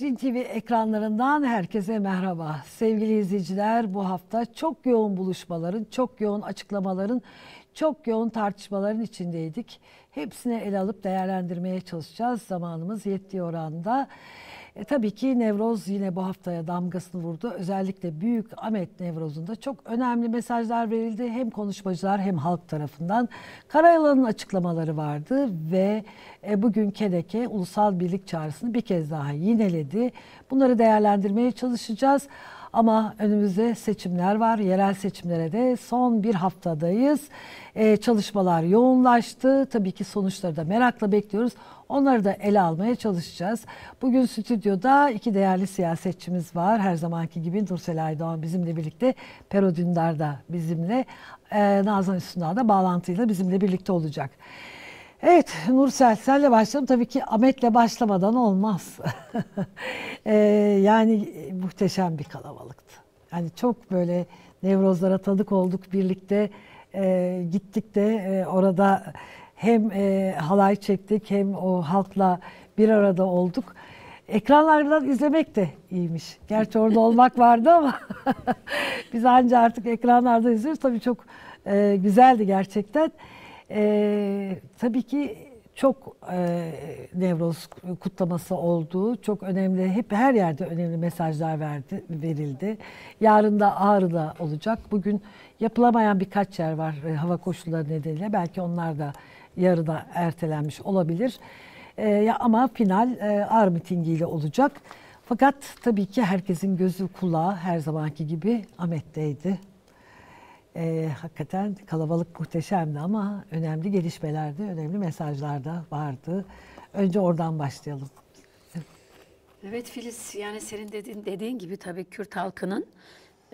Cin TV ekranlarından herkese merhaba. Sevgili izleyiciler bu hafta çok yoğun buluşmaların, çok yoğun açıklamaların, çok yoğun tartışmaların içindeydik. Hepsini ele alıp değerlendirmeye çalışacağız. Zamanımız yettiği oranda. E, tabii ki Nevroz yine bu haftaya damgasını vurdu. Özellikle Büyük Ahmet Nevroz'unda çok önemli mesajlar verildi. Hem konuşmacılar hem halk tarafından. Karayalan'ın açıklamaları vardı ve e, bugün KEDEK'e ulusal birlik çağrısını bir kez daha yineledi. Bunları değerlendirmeye çalışacağız. Ama önümüzde seçimler var. Yerel seçimlere de son bir haftadayız. Ee, çalışmalar yoğunlaştı. Tabii ki sonuçları da merakla bekliyoruz. Onları da ele almaya çalışacağız. Bugün stüdyoda iki değerli siyasetçimiz var. Her zamanki gibi Nursel Aydoğan bizimle birlikte, Pero Dündar da bizimle, e, Nazan Üstündağ da bağlantıyla bizimle birlikte olacak. Evet Nursel senle başlayalım. Tabii ki Ahmet'le başlamadan olmaz. e, yani e, muhteşem bir kalabalıktı. Yani çok böyle nevrozlara tanık olduk birlikte. E, gittik de e, orada hem e, halay çektik hem o halkla bir arada olduk. Ekranlardan izlemek de iyiymiş. Gerçi orada olmak vardı ama biz anca artık ekranlardan izliyoruz. Tabii çok e, güzeldi gerçekten. E, tabii ki çok e, Nevroz kutlaması oldu. çok önemli. Hep her yerde önemli mesajlar verdi, verildi. Yarın da Ağrı'da olacak. Bugün yapılamayan birkaç yer var e, hava koşulları nedeniyle. Belki onlar da yarıda ertelenmiş olabilir. E, ama final e, ağır mitingiyle olacak. Fakat tabii ki herkesin gözü kulağı her zamanki gibi Ahmet'teydi. E, hakikaten kalabalık muhteşemdi ama önemli gelişmelerde, önemli mesajlarda vardı. Önce oradan başlayalım. Evet Filiz, yani senin dediğin, dediğin gibi tabii Kürt halkının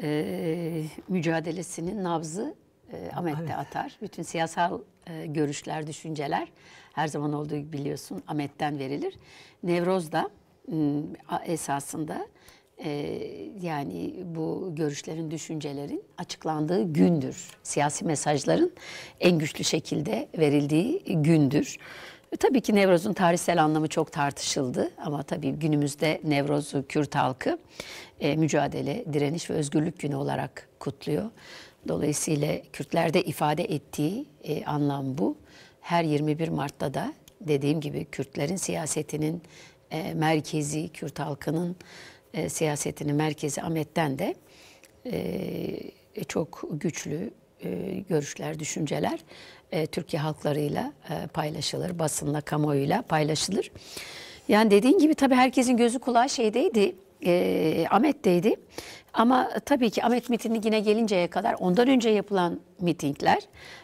e, mücadelesinin nabzı e, Ahmet evet. atar. Bütün siyasal e, görüşler, düşünceler her zaman olduğu gibi biliyorsun Amet'ten verilir. Nevroz da hmm, esasında e, yani bu görüşlerin, düşüncelerin açıklandığı gündür. Siyasi mesajların en güçlü şekilde verildiği gündür. E, tabii ki Nevroz'un tarihsel anlamı çok tartışıldı ama tabii günümüzde Nevroz'u Kürt halkı e, mücadele, direniş ve özgürlük günü olarak kutluyor. Dolayısıyla Kürtlerde ifade ettiği e, anlam bu. Her 21 Mart'ta da dediğim gibi Kürtlerin siyasetinin e, merkezi, Kürt halkının e, siyasetinin merkezi Ahmet'ten de e, e, çok güçlü e, görüşler, düşünceler e, Türkiye halklarıyla e, paylaşılır, basınla, kamuoyuyla paylaşılır. Yani dediğim gibi tabii herkesin gözü kulağı şeydeydi, e, Ahmet'teydi. Ama tabii ki Ahmet mitingine gelinceye kadar ondan önce yapılan mitingler,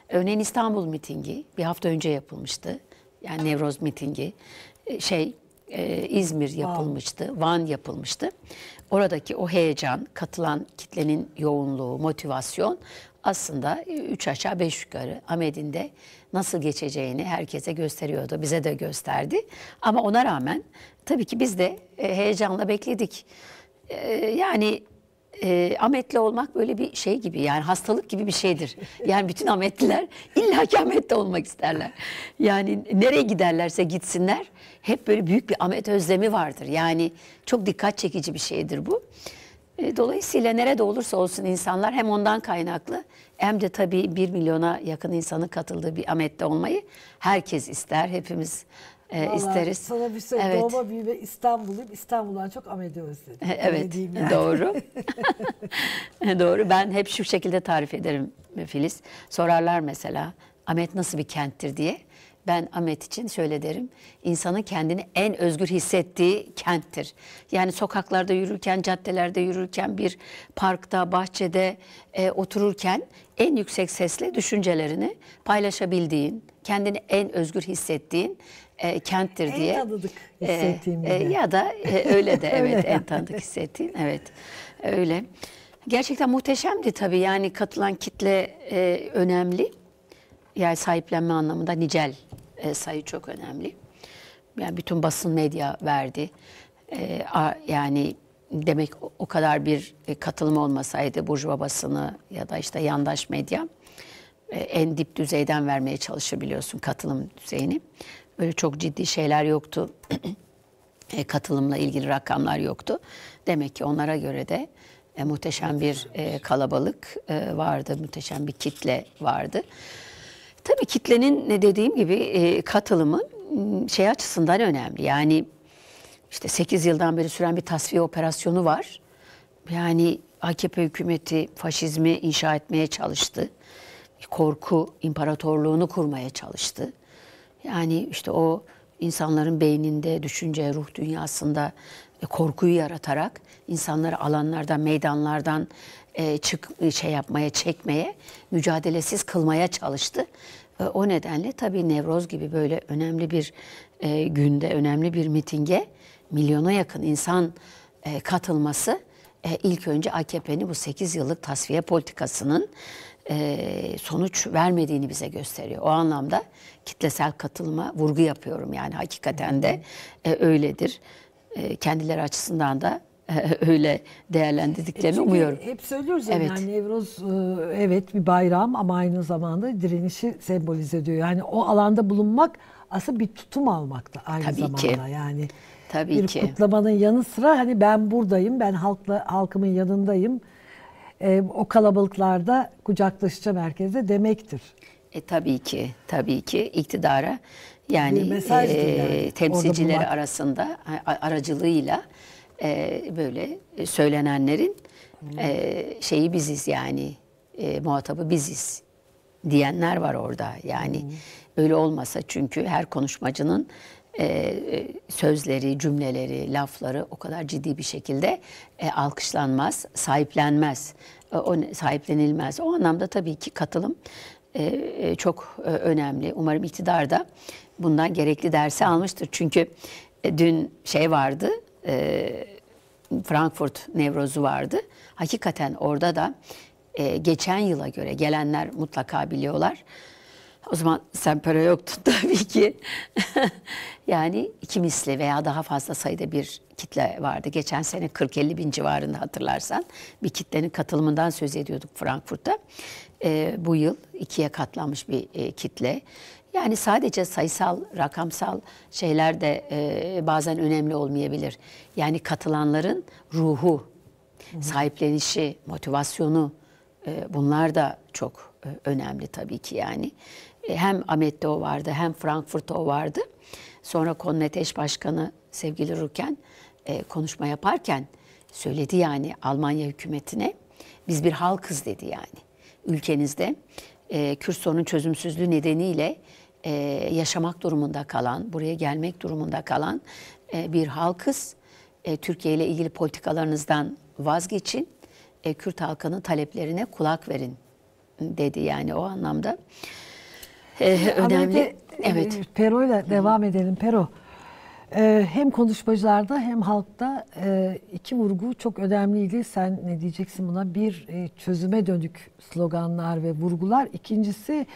örneğin İstanbul mitingi bir hafta önce yapılmıştı. Yani Nevroz mitingi, e, şey e, İzmir yapılmıştı, wow. Van yapılmıştı. Oradaki o heyecan, katılan kitlenin yoğunluğu, motivasyon aslında e, üç aşağı beş yukarı Ahmet'in de nasıl geçeceğini herkese gösteriyordu. Bize de gösterdi. Ama ona rağmen tabii ki biz de e, heyecanla bekledik. Yani e, ametli olmak böyle bir şey gibi yani hastalık gibi bir şeydir. Yani bütün ametliler illaki amette olmak isterler. Yani nereye giderlerse gitsinler hep böyle büyük bir amet özlemi vardır. Yani çok dikkat çekici bir şeydir bu. E, dolayısıyla nerede olursa olsun insanlar hem ondan kaynaklı hem de tabii bir milyona yakın insanın katıldığı bir amette olmayı herkes ister. Hepimiz e, isteriz. Sana bir şey evet. doğma büyüme İstanbul'uyum. İstanbul'dan çok Amed'i özledim. Evet yani. doğru. doğru. Ben hep şu şekilde tarif ederim Filiz. Sorarlar mesela Ahmet nasıl bir kenttir diye. Ben Ahmet için şöyle derim. İnsanın kendini en özgür hissettiği kenttir. Yani sokaklarda yürürken, caddelerde yürürken, bir parkta, bahçede e, otururken en yüksek sesle düşüncelerini paylaşabildiğin, kendini en özgür hissettiğin e, kenttir en diye. En tanıdık e, hissettiğim. E, e, ya da e, öyle de evet öyle en yani. hissettiğin evet öyle. Gerçekten muhteşemdi tabii yani katılan kitle e, önemli. Yani sahiplenme anlamında nicel e, sayı çok önemli. Yani bütün basın medya verdi. E, a, yani demek o kadar bir e, katılım olmasaydı Burjuva basını ya da işte yandaş medya e, en dip düzeyden vermeye çalışır biliyorsun katılım düzeyini böyle çok ciddi şeyler yoktu. e, katılımla ilgili rakamlar yoktu. Demek ki onlara göre de e, muhteşem bir e, kalabalık e, vardı, muhteşem bir kitle vardı. Tabii kitlenin ne dediğim gibi e, katılımı şey açısından önemli. Yani işte 8 yıldan beri süren bir tasfiye operasyonu var. Yani AKP hükümeti faşizmi inşa etmeye çalıştı. Korku imparatorluğunu kurmaya çalıştı. Yani işte o insanların beyninde, düşünce, ruh dünyasında e, korkuyu yaratarak insanları alanlardan, meydanlardan e, çık e, şey yapmaya, çekmeye, mücadelesiz kılmaya çalıştı. o nedenle tabii Nevroz gibi böyle önemli bir günde, önemli bir mitinge milyona yakın insan katılması ilk önce AKP'nin bu 8 yıllık tasfiye politikasının e, sonuç vermediğini bize gösteriyor. O anlamda kitlesel katılıma vurgu yapıyorum yani hakikaten de e, öyledir. E, kendileri açısından da öyle değerlendirdiklerini Çünkü umuyorum. Hep söylüyoruz yani, evet. yani Nevruz evet bir bayram ama aynı zamanda direnişi sembolize ediyor. Yani o alanda bulunmak aslında bir tutum almak aynı Tabii zamanda ki. yani. Tabii bir ki. kutlamanın yanı sıra hani ben buradayım, ben halkla halkımın yanındayım e, o kalabalıklarda kucaklaşacağım herkese demektir. E, tabii ki, tabii ki iktidara yani, e, yani. temsilcileri arasında aracılığıyla e, böyle e, söylenenlerin e, şeyi biziz yani e, muhatabı biziz diyenler var orada yani. Hmm. Öyle olmasa çünkü her konuşmacının e, sözleri, cümleleri, lafları o kadar ciddi bir şekilde e, alkışlanmaz, sahiplenmez, e, o, sahiplenilmez. O anlamda tabii ki katılım e, e, çok e, önemli. Umarım iktidar da bundan gerekli dersi almıştır. Çünkü e, dün şey vardı, e, Frankfurt Nevrozu vardı. Hakikaten orada da e, geçen yıla göre gelenler mutlaka biliyorlar. O zaman sen para yoktun tabii ki. Yani iki misli veya daha fazla sayıda bir kitle vardı. Geçen sene 40-50 bin civarında hatırlarsan bir kitlenin katılımından söz ediyorduk Frankfurt'ta. E, bu yıl ikiye katlanmış bir e, kitle. Yani sadece sayısal, rakamsal şeyler de e, bazen önemli olmayabilir. Yani katılanların ruhu, Hı. sahiplenişi, motivasyonu e, bunlar da çok e, önemli tabii ki yani. E, hem Ahmet'te o vardı hem Frankfurt'ta o vardı. Sonra Konnet eş başkanı sevgili Ruken e, konuşma yaparken söyledi yani Almanya hükümetine biz bir halkız dedi yani. Ülkenizde e, Kürt sorunun çözümsüzlüğü nedeniyle e, yaşamak durumunda kalan, buraya gelmek durumunda kalan e, bir halkız. E, Türkiye ile ilgili politikalarınızdan vazgeçin, e, Kürt halkının taleplerine kulak verin dedi yani o anlamda. Ee, e, önemli. Amerika, evet. E, Pero ile devam edelim. Pero e, hem konuşmacılarda hem halkta e, iki vurgu çok önemliydi. Sen ne diyeceksin buna? Bir e, çözüme dönük sloganlar ve vurgular. İkincisi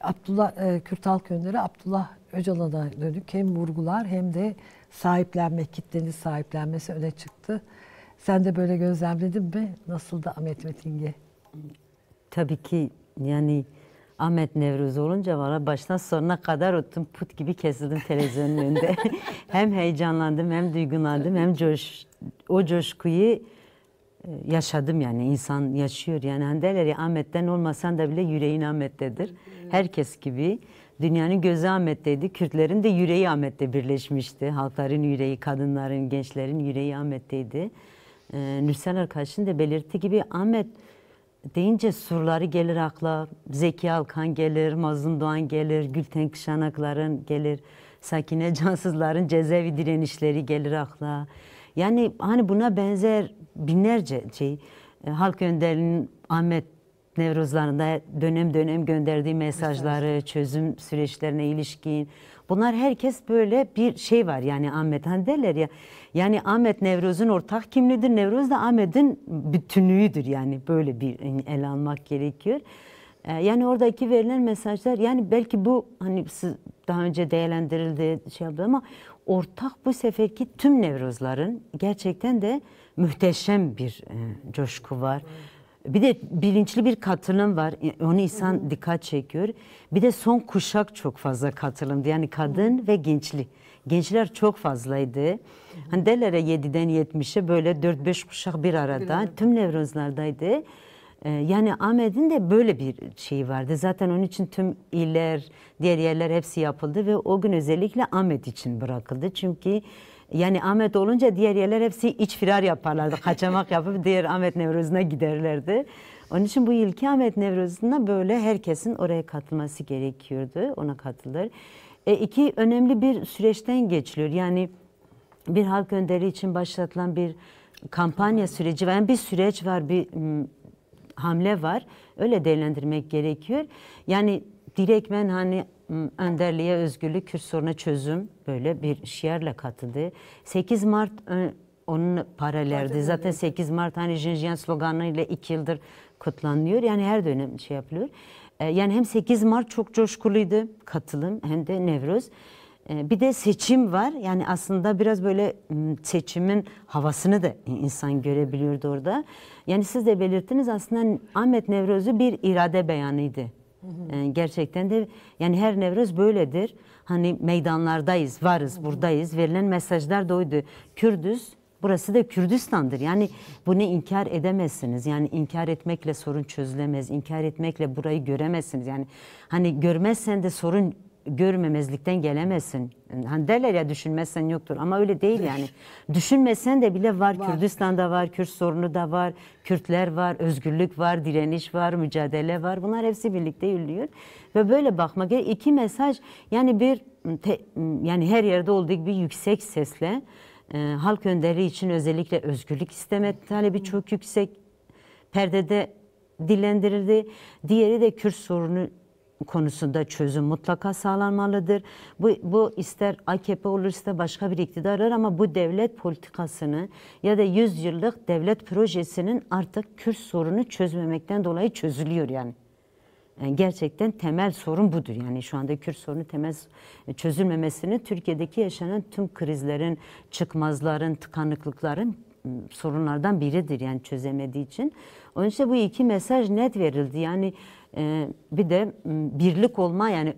Abdullah e, Kürt Halk Önderi Abdullah Öcalan'a dönük hem vurgular hem de sahiplenme, kitlenin sahiplenmesi öne çıktı. Sen de böyle gözlemledin mi? Nasıl da Ahmet Metinge? Tabii ki yani Ahmet Nevruz olunca valla baştan sonuna kadar oturdum put gibi kesildim televizyonun önünde. hem heyecanlandım hem duygulandım hem coş, o coşkuyu e, yaşadım yani insan yaşıyor yani hani derler ya Ahmet'ten olmasan da bile yüreğin Ahmet'tedir. Herkes gibi dünyanın gözü Ahmet'teydi. Kürtlerin de yüreği Ahmet'te birleşmişti. Halkların yüreği, kadınların, gençlerin yüreği Ahmet'teydi. Ee, Nürsel arkadaşın da belirttiği gibi Ahmet deyince surları gelir akla. Zeki Alkan gelir, Mazlum Doğan gelir, Gülten Kışanakların gelir, Sakine Cansızların cezaevi direnişleri gelir akla. Yani hani buna benzer binlerce şey. E, Halk Önder'in Ahmet Nevruzlarında dönem dönem gönderdiği mesajları, çözüm süreçlerine ilişkin, Bunlar herkes böyle bir şey var yani Ahmet Han derler ya. Yani Ahmet Nevroz'un ortak kimliğidir. Nevroz da Ahmet'in bütünlüğüdür yani böyle bir ele almak gerekiyor. Ee, yani oradaki verilen mesajlar yani belki bu hani siz daha önce değerlendirildi şey yaptı ama ortak bu seferki tüm nevrozların gerçekten de muhteşem bir e, coşku var. Evet bir de bilinçli bir katılım var. E, onu insan hı hı. dikkat çekiyor. Bir de son kuşak çok fazla katılımdı. Yani kadın hı. ve gençli. Gençler çok fazlaydı. Hı hı. Hani derler 7'den 70'e böyle 4-5 kuşak bir arada. Hı hı. Tüm nevronlardaydı. Ee, yani Ahmet'in de böyle bir şeyi vardı. Zaten onun için tüm iller, diğer yerler hepsi yapıldı ve o gün özellikle Ahmet için bırakıldı. Çünkü yani Ahmet olunca diğer yerler hepsi iç firar yaparlardı. Kaçamak yapıp diğer Ahmet Nevrozu'na giderlerdi. Onun için bu ilki Ahmet Nevrozu'na böyle herkesin oraya katılması gerekiyordu. Ona katılır. E, iki önemli bir süreçten geçiliyor. Yani bir halk önderi için başlatılan bir kampanya süreci var. Yani bir süreç var, bir hamle var. Öyle değerlendirmek gerekiyor. Yani direkmen hani Önderliğe hmm, Özgürlük, Kürt soruna çözüm böyle bir şiarla katıldı. 8 Mart e, onun paraleldi. Zaten 8 Mart hani Jinjiyan sloganıyla iki yıldır kutlanıyor. Yani her dönem şey yapılıyor. E, yani hem 8 Mart çok coşkuluydu katılım hem de Nevruz. E, bir de seçim var. Yani aslında biraz böyle hmm, seçimin havasını da insan görebiliyordu orada. Yani siz de belirttiniz aslında Ahmet Nevroz'u bir irade beyanıydı. Hı ee, Gerçekten de yani her Nevruz böyledir. Hani meydanlardayız, varız, buradayız. Verilen mesajlar da oydu. Kürdüz, burası da Kürdistan'dır. Yani bunu inkar edemezsiniz. Yani inkar etmekle sorun çözülemez. İnkar etmekle burayı göremezsiniz. Yani hani görmezsen de sorun görmemezlikten gelemezsin. Hani derler ya düşünmezsen yoktur ama öyle değil yani. Düşünmesen de bile var. var. Kürdistan'da var, Kürt sorunu da var, Kürtler var, özgürlük var, direniş var, mücadele var. Bunlar hepsi birlikte yürüyor. Ve böyle bakmak gerek. İki mesaj yani bir te, yani her yerde olduğu gibi yüksek sesle e, halk önderi için özellikle özgürlük isteme talebi çok yüksek. Perdede dillendirildi. Diğeri de Kürt sorunu konusunda çözüm mutlaka sağlanmalıdır. Bu, bu ister AKP olursa başka bir iktidarlar ama bu devlet politikasını ya da 100 yıllık devlet projesinin artık Kürt sorunu çözmemekten dolayı çözülüyor yani. yani e, gerçekten temel sorun budur. Yani şu anda Kürt sorunu temel e, çözülmemesini Türkiye'deki yaşanan tüm krizlerin, çıkmazların, tıkanıklıkların sorunlardan biridir yani çözemediği için. Onun için bu iki mesaj net verildi. Yani ee, bir de ıı, birlik olma yani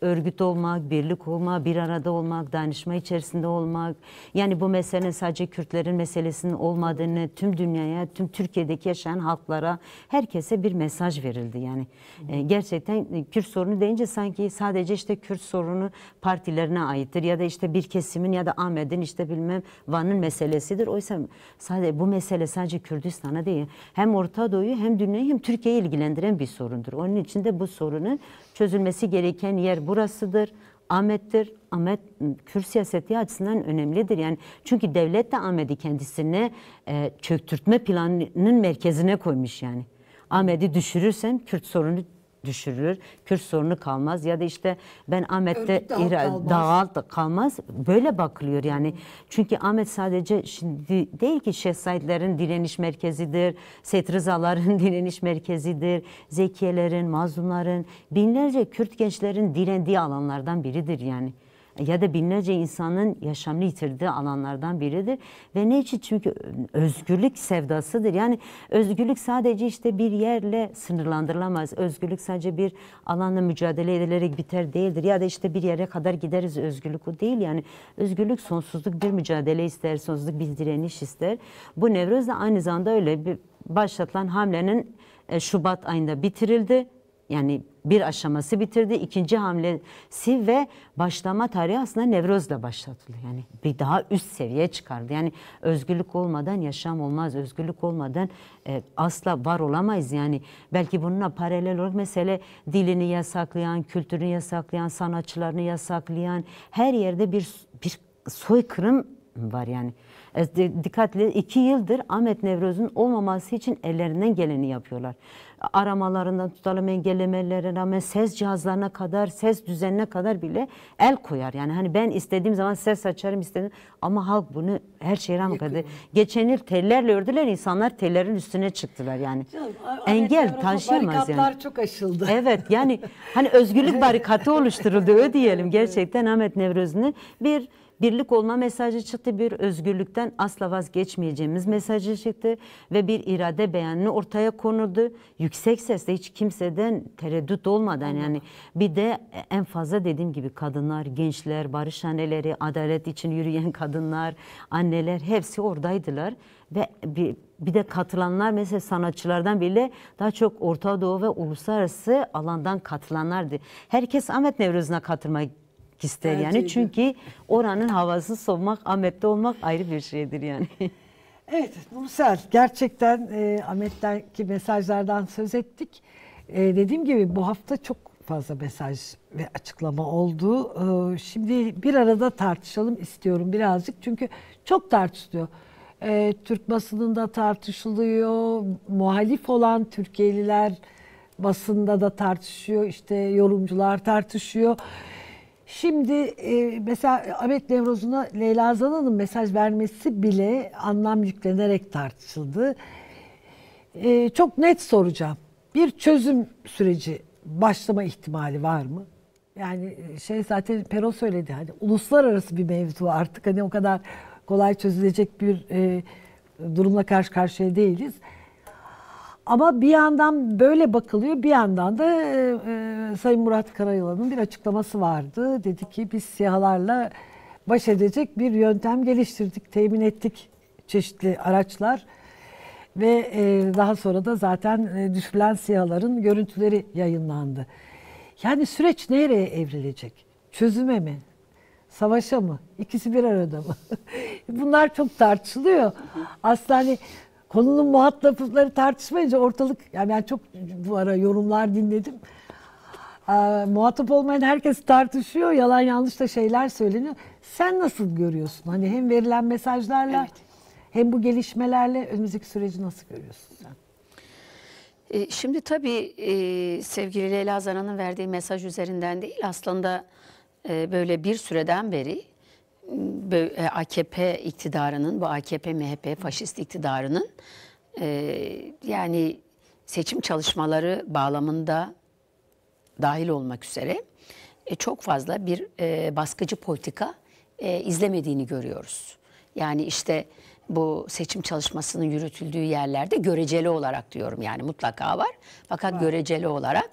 örgüt olmak, birlik olmak, bir arada olmak, danışma içerisinde olmak. Yani bu mesele sadece Kürtlerin meselesinin olmadığını tüm dünyaya, tüm Türkiye'deki yaşayan halklara, herkese bir mesaj verildi. Yani e, gerçekten e, Kürt sorunu deyince sanki sadece işte Kürt sorunu partilerine aittir ya da işte bir kesimin ya da Ahmet'in işte bilmem Van'ın meselesidir. Oysa sadece bu mesele sadece Kürdistan'a değil. Hem Orta Doğu'yu hem dünyayı hem Türkiye'yi ilgilendiren bir sorundur. Onun için de bu sorunun çözülmesi gereken yer bu burasıdır. Ahmet'tir. Ahmet ıı, Kürt siyaseti açısından önemlidir. Yani çünkü devlet de Ahmet'i kendisine e, çöktürtme planının merkezine koymuş yani. Ahmet'i düşürürsem Kürt sorunu düşürülür. Kürt sorunu kalmaz ya da işte ben Ahmet'te dağ kalmaz. Böyle bakılıyor yani. Çünkü Ahmet sadece şimdi değil ki şehzadelerin direniş merkezidir, Seyit Rızaların direniş merkezidir, Zekiyelerin, mazlumların, binlerce Kürt gençlerin direndiği alanlardan biridir yani ya da binlerce insanın yaşamını yitirdiği alanlardan biridir. Ve ne için? Çünkü özgürlük sevdasıdır. Yani özgürlük sadece işte bir yerle sınırlandırılamaz. Özgürlük sadece bir alanla mücadele edilerek biter değildir. Ya da işte bir yere kadar gideriz özgürlük o değil. Yani özgürlük sonsuzluk bir mücadele ister, sonsuzluk bir direniş ister. Bu nevroz da aynı zamanda öyle bir başlatılan hamlenin e, Şubat ayında bitirildi. Yani bir aşaması bitirdi. İkinci hamlesi ve başlama tarihi aslında nevrozla başlatıldı. Yani bir daha üst seviye çıkardı. Yani özgürlük olmadan yaşam olmaz. Özgürlük olmadan e, asla var olamayız. Yani belki bununla paralel olarak mesele dilini yasaklayan, kültürünü yasaklayan, sanatçılarını yasaklayan her yerde bir bir soykırım var yani. E, dikkatli iki yıldır Ahmet Nevroz'un olmaması için ellerinden geleni yapıyorlar aramalarından tutalım engellemelerine rağmen ses cihazlarına kadar, ses düzenine kadar bile el koyar. Yani hani ben istediğim zaman ses açarım istedim ama halk bunu her şeye rağmen kadar. Geçen yıl tellerle ördüler insanlar tellerin üstüne çıktılar yani. Canım, Engel taşıyamaz yani. çok aşıldı. Evet yani hani özgürlük barikatı oluşturuldu öyle diyelim. Gerçekten Ahmet Nevrozi'nin bir birlik olma mesajı çıktı. Bir özgürlükten asla vazgeçmeyeceğimiz mesajı çıktı ve bir irade beyanını ortaya konuldu. Yüksek sesle hiç kimseden tereddüt olmadan yani bir de en fazla dediğim gibi kadınlar, gençler, barış anneleri, adalet için yürüyen kadınlar, anneler hepsi oradaydılar ve bir, bir de katılanlar mesela sanatçılardan bile daha çok Orta Doğu ve uluslararası alandan katılanlardı. Herkes Ahmet Nevruz'una katılmak olmak ister Bence yani. De. Çünkü oranın havasını soğumak, Amep'te olmak ayrı bir şeydir yani. Evet Nurser gerçekten e, Ahmet'teki mesajlardan söz ettik. E, dediğim gibi bu hafta çok fazla mesaj ve açıklama oldu. E, şimdi bir arada tartışalım istiyorum birazcık çünkü çok tartışılıyor. E, Türk basınında tartışılıyor, muhalif olan Türkiye'liler basında da tartışıyor, İşte yorumcular tartışıyor. Şimdi e, mesela Ahmet Nevroz'una Leyla Zana'nın mesaj vermesi bile anlam yüklenerek tartışıldı. E, çok net soracağım. Bir çözüm süreci başlama ihtimali var mı? Yani e, şey zaten Pero söyledi hani uluslararası bir mevzu artık hani o kadar kolay çözülecek bir e, durumla karşı karşıya değiliz. Ama bir yandan böyle bakılıyor, bir yandan da e, e Sayın Murat Karayalan'ın bir açıklaması vardı. Dedi ki biz siyalarla baş edecek bir yöntem geliştirdik, temin ettik çeşitli araçlar. Ve e, daha sonra da zaten e, düşülen siyaların görüntüleri yayınlandı. Yani süreç nereye evrilecek? Çözüme mi? Savaşa mı? İkisi bir arada mı? Bunlar çok tartışılıyor. Aslında hani konunun muhatapları tartışmayınca ortalık yani ben çok bu ara yorumlar dinledim. Ee, muhatap olmayan herkes tartışıyor. Yalan yanlış da şeyler söyleniyor. Sen nasıl görüyorsun? Hani hem verilen mesajlarla evet. hem bu gelişmelerle önümüzdeki süreci nasıl görüyorsun sen? E, şimdi tabii e, sevgili Leyla Zana'nın verdiği mesaj üzerinden değil aslında e, böyle bir süreden beri e, AKP iktidarının, bu AKP MHP faşist iktidarının e, yani seçim çalışmaları bağlamında dahil olmak üzere e, çok fazla bir baskıcı politika izlemediğini görüyoruz. Yani işte bu seçim çalışmasının yürütüldüğü yerlerde göreceli olarak diyorum yani mutlaka var. Fakat var. göreceli olarak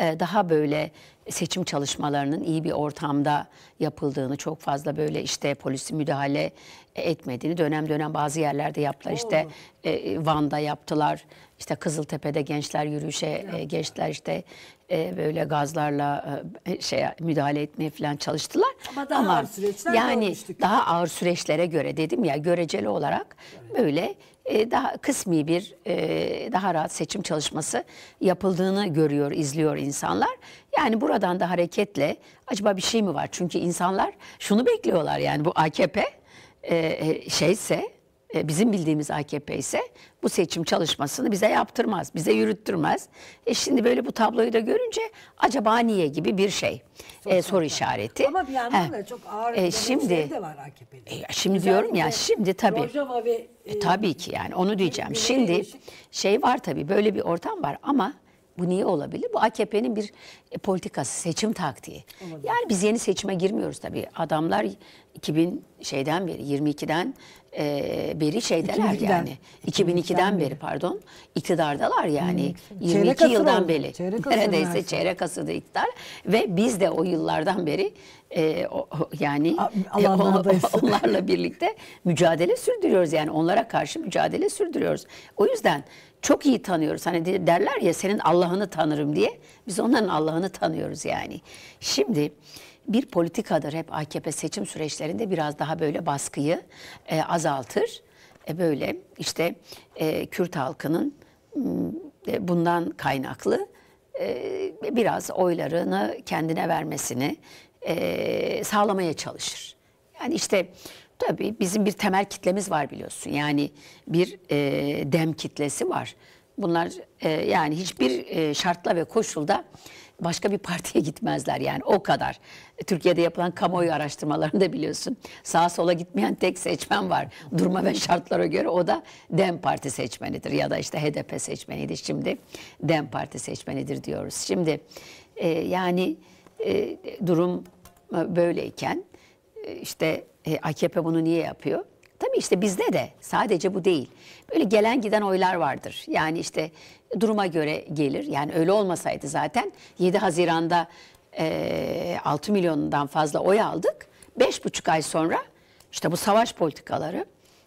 ee, daha böyle seçim çalışmalarının iyi bir ortamda yapıldığını, çok fazla böyle işte polis müdahale etmediğini dönem dönem bazı yerlerde yaptılar. Oldu. İşte e, Van'da yaptılar. işte Kızıltepe'de gençler yürüyüşe e, gençler işte e, böyle gazlarla e, şey müdahale etmeye falan çalıştılar. Ama daha Ama ağır süreçler yani daha ağır süreçlere göre dedim ya göreceli olarak evet. böyle e, daha kısmi bir e, daha rahat seçim çalışması yapıldığını görüyor, izliyor insanlar. Yani buradan da hareketle acaba bir şey mi var? Çünkü insanlar şunu bekliyorlar yani bu AKP e, şeyse e, bizim bildiğimiz AKP ise bu seçim çalışmasını bize yaptırmaz, bize yürüttürmez. E şimdi böyle bu tabloyu da görünce acaba niye gibi bir şey e, soru, e, soru işareti. Ama bir yandan da çok ağır e, şimdi, şey de var AKP'de. E, şimdi diyorum ya şimdi tabii. Ve, e, e, tabii ki yani onu diyeceğim. Şimdi şey var tabii böyle bir ortam var ama bu niye olabilir? Bu AKP'nin bir e, politikası, seçim taktiği. Olabilir. Yani biz yeni seçime girmiyoruz tabii. Adamlar 2000 şeyden beri, 22'den e, beri şeydeler 2002'den, yani. 2002'den, 2002'den beri pardon. İktidardalar yani. Hmm. 22 yıldan oldu. beri. Çeyrek Neredeyse çeyrek asırda iktidar. Ve biz de o yıllardan beri e, o, o, yani e, onlarla birlikte mücadele sürdürüyoruz. Yani onlara karşı mücadele sürdürüyoruz. O yüzden çok iyi tanıyoruz. Hani derler ya senin Allah'ını tanırım diye. Biz onların Allah'ını tanıyoruz yani. Şimdi bir politikadır hep AKP seçim süreçlerinde biraz daha böyle baskıyı e, azaltır. E, böyle işte e, Kürt halkının e, bundan kaynaklı e, biraz oylarını kendine vermesini e, sağlamaya çalışır. Yani işte Tabii bizim bir temel kitlemiz var biliyorsun. Yani bir e, dem kitlesi var. Bunlar e, yani hiçbir e, şartla ve koşulda başka bir partiye gitmezler yani o kadar. E, Türkiye'de yapılan kamuoyu araştırmalarında biliyorsun sağa sola gitmeyen tek seçmen var. durma ve şartlara göre o da DEM Parti seçmenidir ya da işte HDP seçmeniydi şimdi DEM Parti seçmenidir diyoruz. Şimdi e, yani e, durum e, böyleyken e, işte e, AKP bunu niye yapıyor? Tabii işte bizde de sadece bu değil. Böyle gelen giden oylar vardır. Yani işte duruma göre gelir. Yani öyle olmasaydı zaten 7 Haziran'da e, 6 milyondan fazla oy aldık. 5,5 ay sonra işte bu savaş politikaları,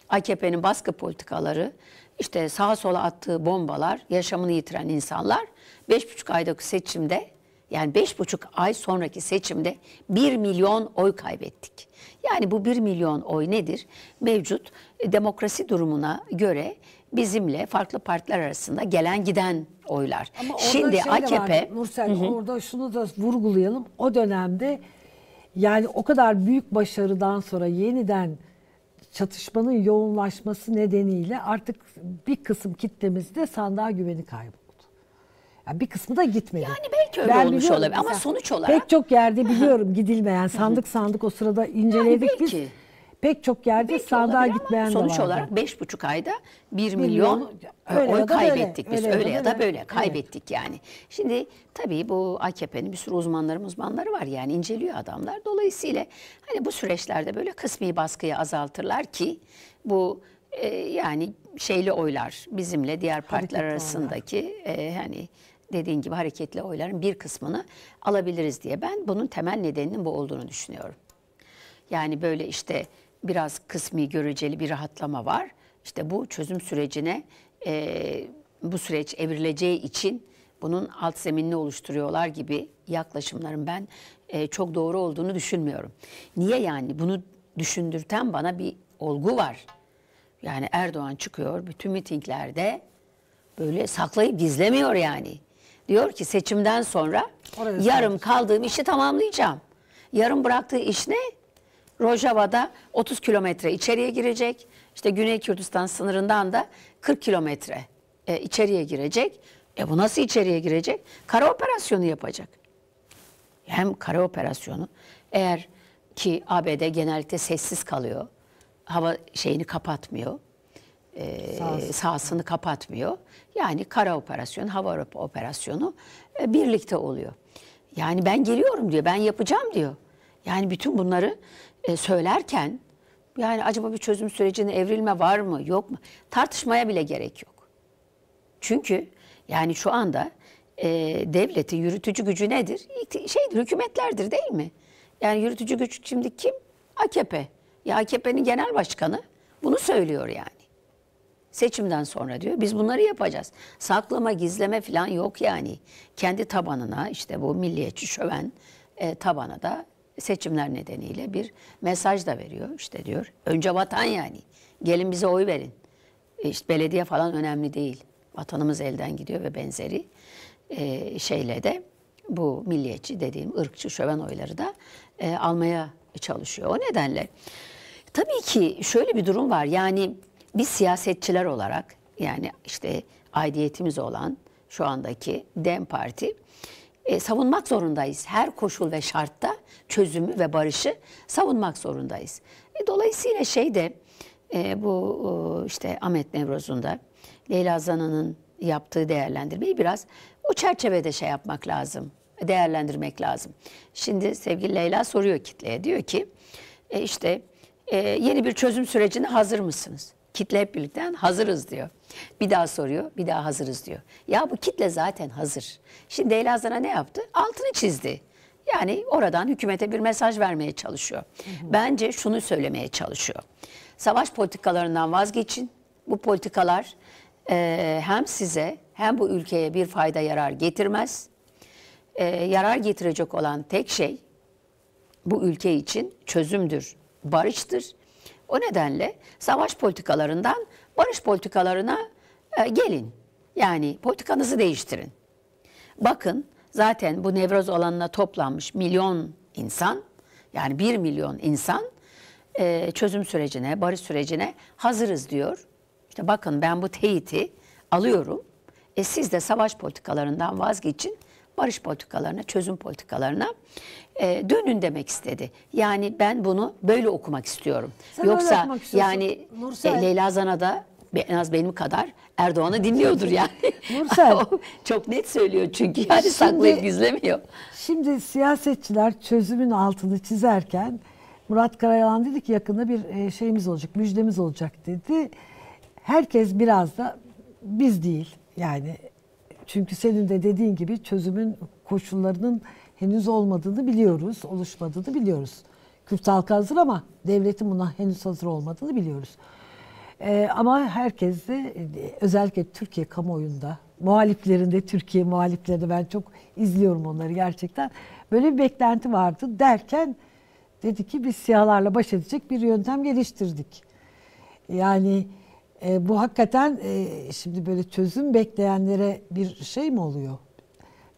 AKP'nin baskı politikaları, işte sağa sola attığı bombalar, yaşamını yitiren insanlar 5,5 aydaki seçimde yani 5,5 ay sonraki seçimde 1 milyon oy kaybettik. Yani bu 1 milyon oy nedir? Mevcut e, demokrasi durumuna göre bizimle farklı partiler arasında gelen giden oylar. Ama Şimdi şey AKP var, Nursel hı orada şunu da vurgulayalım. O dönemde yani o kadar büyük başarıdan sonra yeniden çatışmanın yoğunlaşması nedeniyle artık bir kısım kitlemizde sandığa güveni kaybı. Yani bir kısmı da gitmedi. Yani belki öyle ben olmuş olabilir ama sonuç olarak. Pek çok yerde biliyorum gidilmeyen sandık sandık o sırada inceledik yani belki. biz. Pek çok yerde belki sandığa gitmeyen de sonuç olarak beş buçuk ayda bir milyon, milyon oy kaybettik öyle, biz. Öyle, öyle ya da böyle kaybettik evet. yani. Şimdi tabii bu AKP'nin bir sürü uzmanları uzmanları var yani inceliyor adamlar. Dolayısıyla hani bu süreçlerde böyle kısmi baskıyı azaltırlar ki bu e, yani şeyli oylar bizimle diğer partiler arasındaki e, hani dediğin gibi hareketli oyların bir kısmını alabiliriz diye ben bunun temel nedeninin bu olduğunu düşünüyorum. Yani böyle işte biraz kısmi göreceli bir rahatlama var. İşte bu çözüm sürecine e, bu süreç evrileceği için bunun alt zeminini oluşturuyorlar gibi yaklaşımların ben e, çok doğru olduğunu düşünmüyorum. Niye yani bunu düşündürten bana bir olgu var. Yani Erdoğan çıkıyor bütün mitinglerde böyle saklayıp gizlemiyor yani diyor ki seçimden sonra Oraya yarım kaldığım işi tamamlayacağım. Yarım bıraktığı iş ne? Rojava'da 30 kilometre içeriye girecek. İşte Güney Kürdistan sınırından da 40 kilometre e, içeriye girecek. E bu nasıl içeriye girecek? Kara operasyonu yapacak. Hem kara operasyonu eğer ki ABD genellikle sessiz kalıyor. Hava şeyini kapatmıyor e, sahasını kapatmıyor. Yani kara operasyonu, hava operasyonu e, birlikte oluyor. Yani ben geliyorum diyor, ben yapacağım diyor. Yani bütün bunları e, söylerken yani acaba bir çözüm sürecine evrilme var mı, yok mu? Tartışmaya bile gerek yok. Çünkü yani şu anda e, devletin yürütücü gücü nedir? Şeydir, hükümetlerdir değil mi? Yani yürütücü güç şimdi kim? AKP. Ya AKP'nin genel başkanı bunu söylüyor yani. Seçimden sonra diyor biz bunları yapacağız. Saklama, gizleme falan yok yani. Kendi tabanına işte bu milliyetçi şöven e, tabana da seçimler nedeniyle bir mesaj da veriyor. İşte diyor önce vatan yani. Gelin bize oy verin. E, işte belediye falan önemli değil. Vatanımız elden gidiyor ve benzeri e, şeyle de bu milliyetçi dediğim ırkçı şöven oyları da e, almaya çalışıyor. O nedenle tabii ki şöyle bir durum var. Yani biz siyasetçiler olarak yani işte aidiyetimiz olan şu andaki DEM Parti e, savunmak zorundayız. Her koşul ve şartta çözümü ve barışı savunmak zorundayız. E, dolayısıyla şey de e, bu e, işte Ahmet Nevroz'un da Leyla Zana'nın yaptığı değerlendirmeyi biraz o çerçevede şey yapmak lazım, değerlendirmek lazım. Şimdi sevgili Leyla soruyor kitleye, diyor ki e, işte e, yeni bir çözüm sürecine hazır mısınız? kitle hep birlikte hazırız diyor. Bir daha soruyor, bir daha hazırız diyor. Ya bu kitle zaten hazır. Şimdi Elazığ'a ne yaptı? Altını çizdi. Yani oradan hükümete bir mesaj vermeye çalışıyor. Bence şunu söylemeye çalışıyor. Savaş politikalarından vazgeçin. Bu politikalar e, hem size hem bu ülkeye bir fayda yarar getirmez. E, yarar getirecek olan tek şey bu ülke için çözümdür, barıştır o nedenle savaş politikalarından barış politikalarına e, gelin. Yani politikanızı değiştirin. Bakın zaten bu nevroz alanına toplanmış milyon insan yani bir milyon insan e, çözüm sürecine, barış sürecine hazırız diyor. İşte bakın ben bu teyiti alıyorum. E siz de savaş politikalarından vazgeçin barış politikalarına, çözüm politikalarına e, dönün demek istedi. Yani ben bunu böyle okumak istiyorum. Sen Yoksa yani e, Leyla Zana'da en az benim kadar Erdoğan'ı dinliyordur yani. Nursel. çok net söylüyor çünkü yani şimdi, saklayıp gizlemiyor. Şimdi siyasetçiler çözümün altını çizerken Murat Karayalan dedi ki yakında bir e, şeyimiz olacak, müjdemiz olacak dedi. Herkes biraz da biz değil yani çünkü senin de dediğin gibi çözümün koşullarının henüz olmadığını biliyoruz, oluşmadığını biliyoruz. Kürt halkı hazır ama devletin buna henüz hazır olmadığını biliyoruz. Ee, ama herkes de özellikle Türkiye kamuoyunda, muhaliflerinde, Türkiye muhaliflerinde ben çok izliyorum onları gerçekten. Böyle bir beklenti vardı derken dedi ki biz siyahlarla baş edecek bir yöntem geliştirdik. Yani e, bu hakikaten e, şimdi böyle çözüm bekleyenlere bir şey mi oluyor?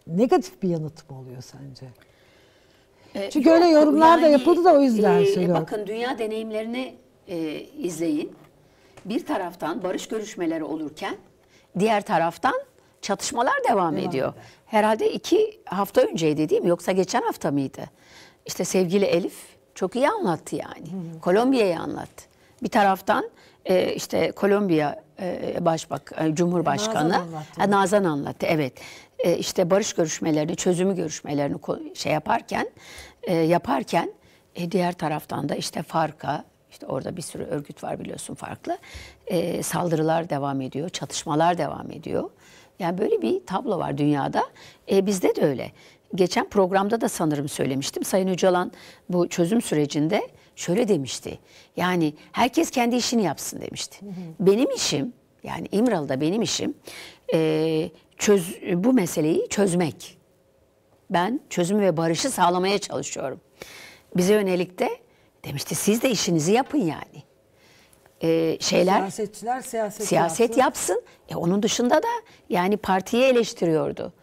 Negatif bir yanıt mı oluyor sence? E, Çünkü yok, öyle yorumlar yani, da yapıldı da o yüzden e, söylüyorum. Bakın dünya deneyimlerini e, izleyin. Bir taraftan barış görüşmeleri olurken diğer taraftan çatışmalar devam, devam ediyor. Eder. Herhalde iki hafta önceydi değil mi? Yoksa geçen hafta mıydı? İşte sevgili Elif çok iyi anlattı yani. Kolombiya'yı anlattı. Bir taraftan e, işte Kolombiya e, Başbak e, Cumhurbaşkanı Nazan anlattı, e, Nazan anlattı evet. E, işte barış görüşmelerini, çözümü görüşmelerini şey yaparken e, yaparken e, diğer taraftan da işte Farka işte orada bir sürü örgüt var biliyorsun farklı. E, saldırılar devam ediyor, çatışmalar devam ediyor. Yani böyle bir tablo var dünyada. E, bizde de öyle. Geçen programda da sanırım söylemiştim. Sayın Öcalan bu çözüm sürecinde şöyle demişti. Yani herkes kendi işini yapsın demişti. Benim işim yani İmralı'da benim işim e, çöz, bu meseleyi çözmek. Ben çözümü ve barışı sağlamaya çalışıyorum. Bize yönelik de demişti siz de işinizi yapın yani. E, şeyler Siyasetçiler siyaset, siyaset yapsın. yapsın. E, onun dışında da yani partiyi eleştiriyordu.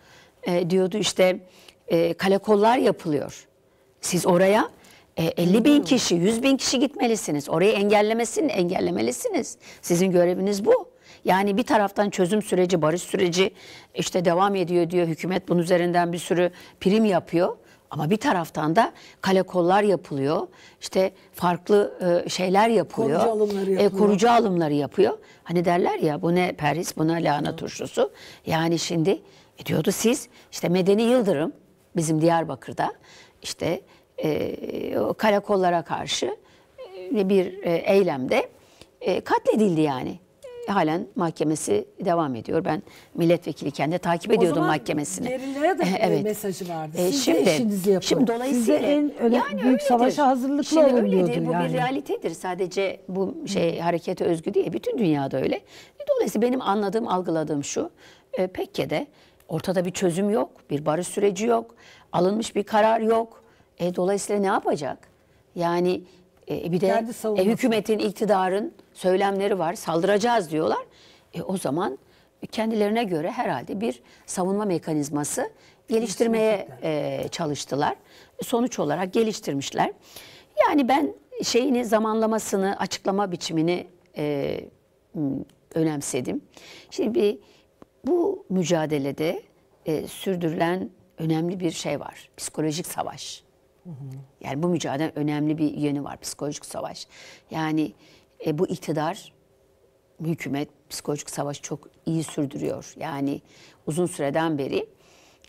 E, diyordu işte e, karakollar yapılıyor. Siz oraya e, 50 bin kişi, 100 bin kişi gitmelisiniz. Orayı engellemesin, engellemelisiniz. Sizin göreviniz bu. Yani bir taraftan çözüm süreci, barış süreci işte devam ediyor diyor. Hükümet bunun üzerinden bir sürü prim yapıyor. Ama bir taraftan da kale kollar yapılıyor. İşte farklı e, şeyler yapılıyor. Korucu alımları yapıyor. E, korucu alımları yapıyor. Hani derler ya bu ne Paris, buna ne lahana turşusu. Yani şimdi e, diyordu siz işte Medeni Yıldırım bizim Diyarbakır'da işte e, karakollara karşı e, bir e, eylemde e, katledildi yani. Halen mahkemesi devam ediyor. Ben milletvekiliyken de takip ediyordum mahkemesini. Gerilere de evet. mesajı vardı. Siz e, şimdi, de işinizi yapın. Şimdi dolayısıyla Size en öne, yani büyük savaşa hazırlıklı şimdi olun diyordu bu yani. bir realitedir. Sadece bu şey harekete özgü diye Bütün dünyada öyle. E, dolayısıyla benim anladığım, algıladığım şu. E, Pekke'de ortada bir çözüm yok. Bir barış süreci yok. Alınmış bir karar yok e, dolayısıyla ne yapacak? Yani e, bir de e, hükümetin, iktidarın söylemleri var. Saldıracağız diyorlar. E, o zaman kendilerine göre herhalde bir savunma mekanizması geliştirmeye e, çalıştılar. Sonuç olarak geliştirmişler. Yani ben şeyini zamanlamasını, açıklama biçimini e, önemsedim. Şimdi bir, bu mücadelede e, sürdürülen önemli bir şey var. Psikolojik savaş. Yani bu mücadele önemli bir yönü var psikolojik savaş. Yani e, bu iktidar hükümet psikolojik savaş çok iyi sürdürüyor. Yani uzun süreden beri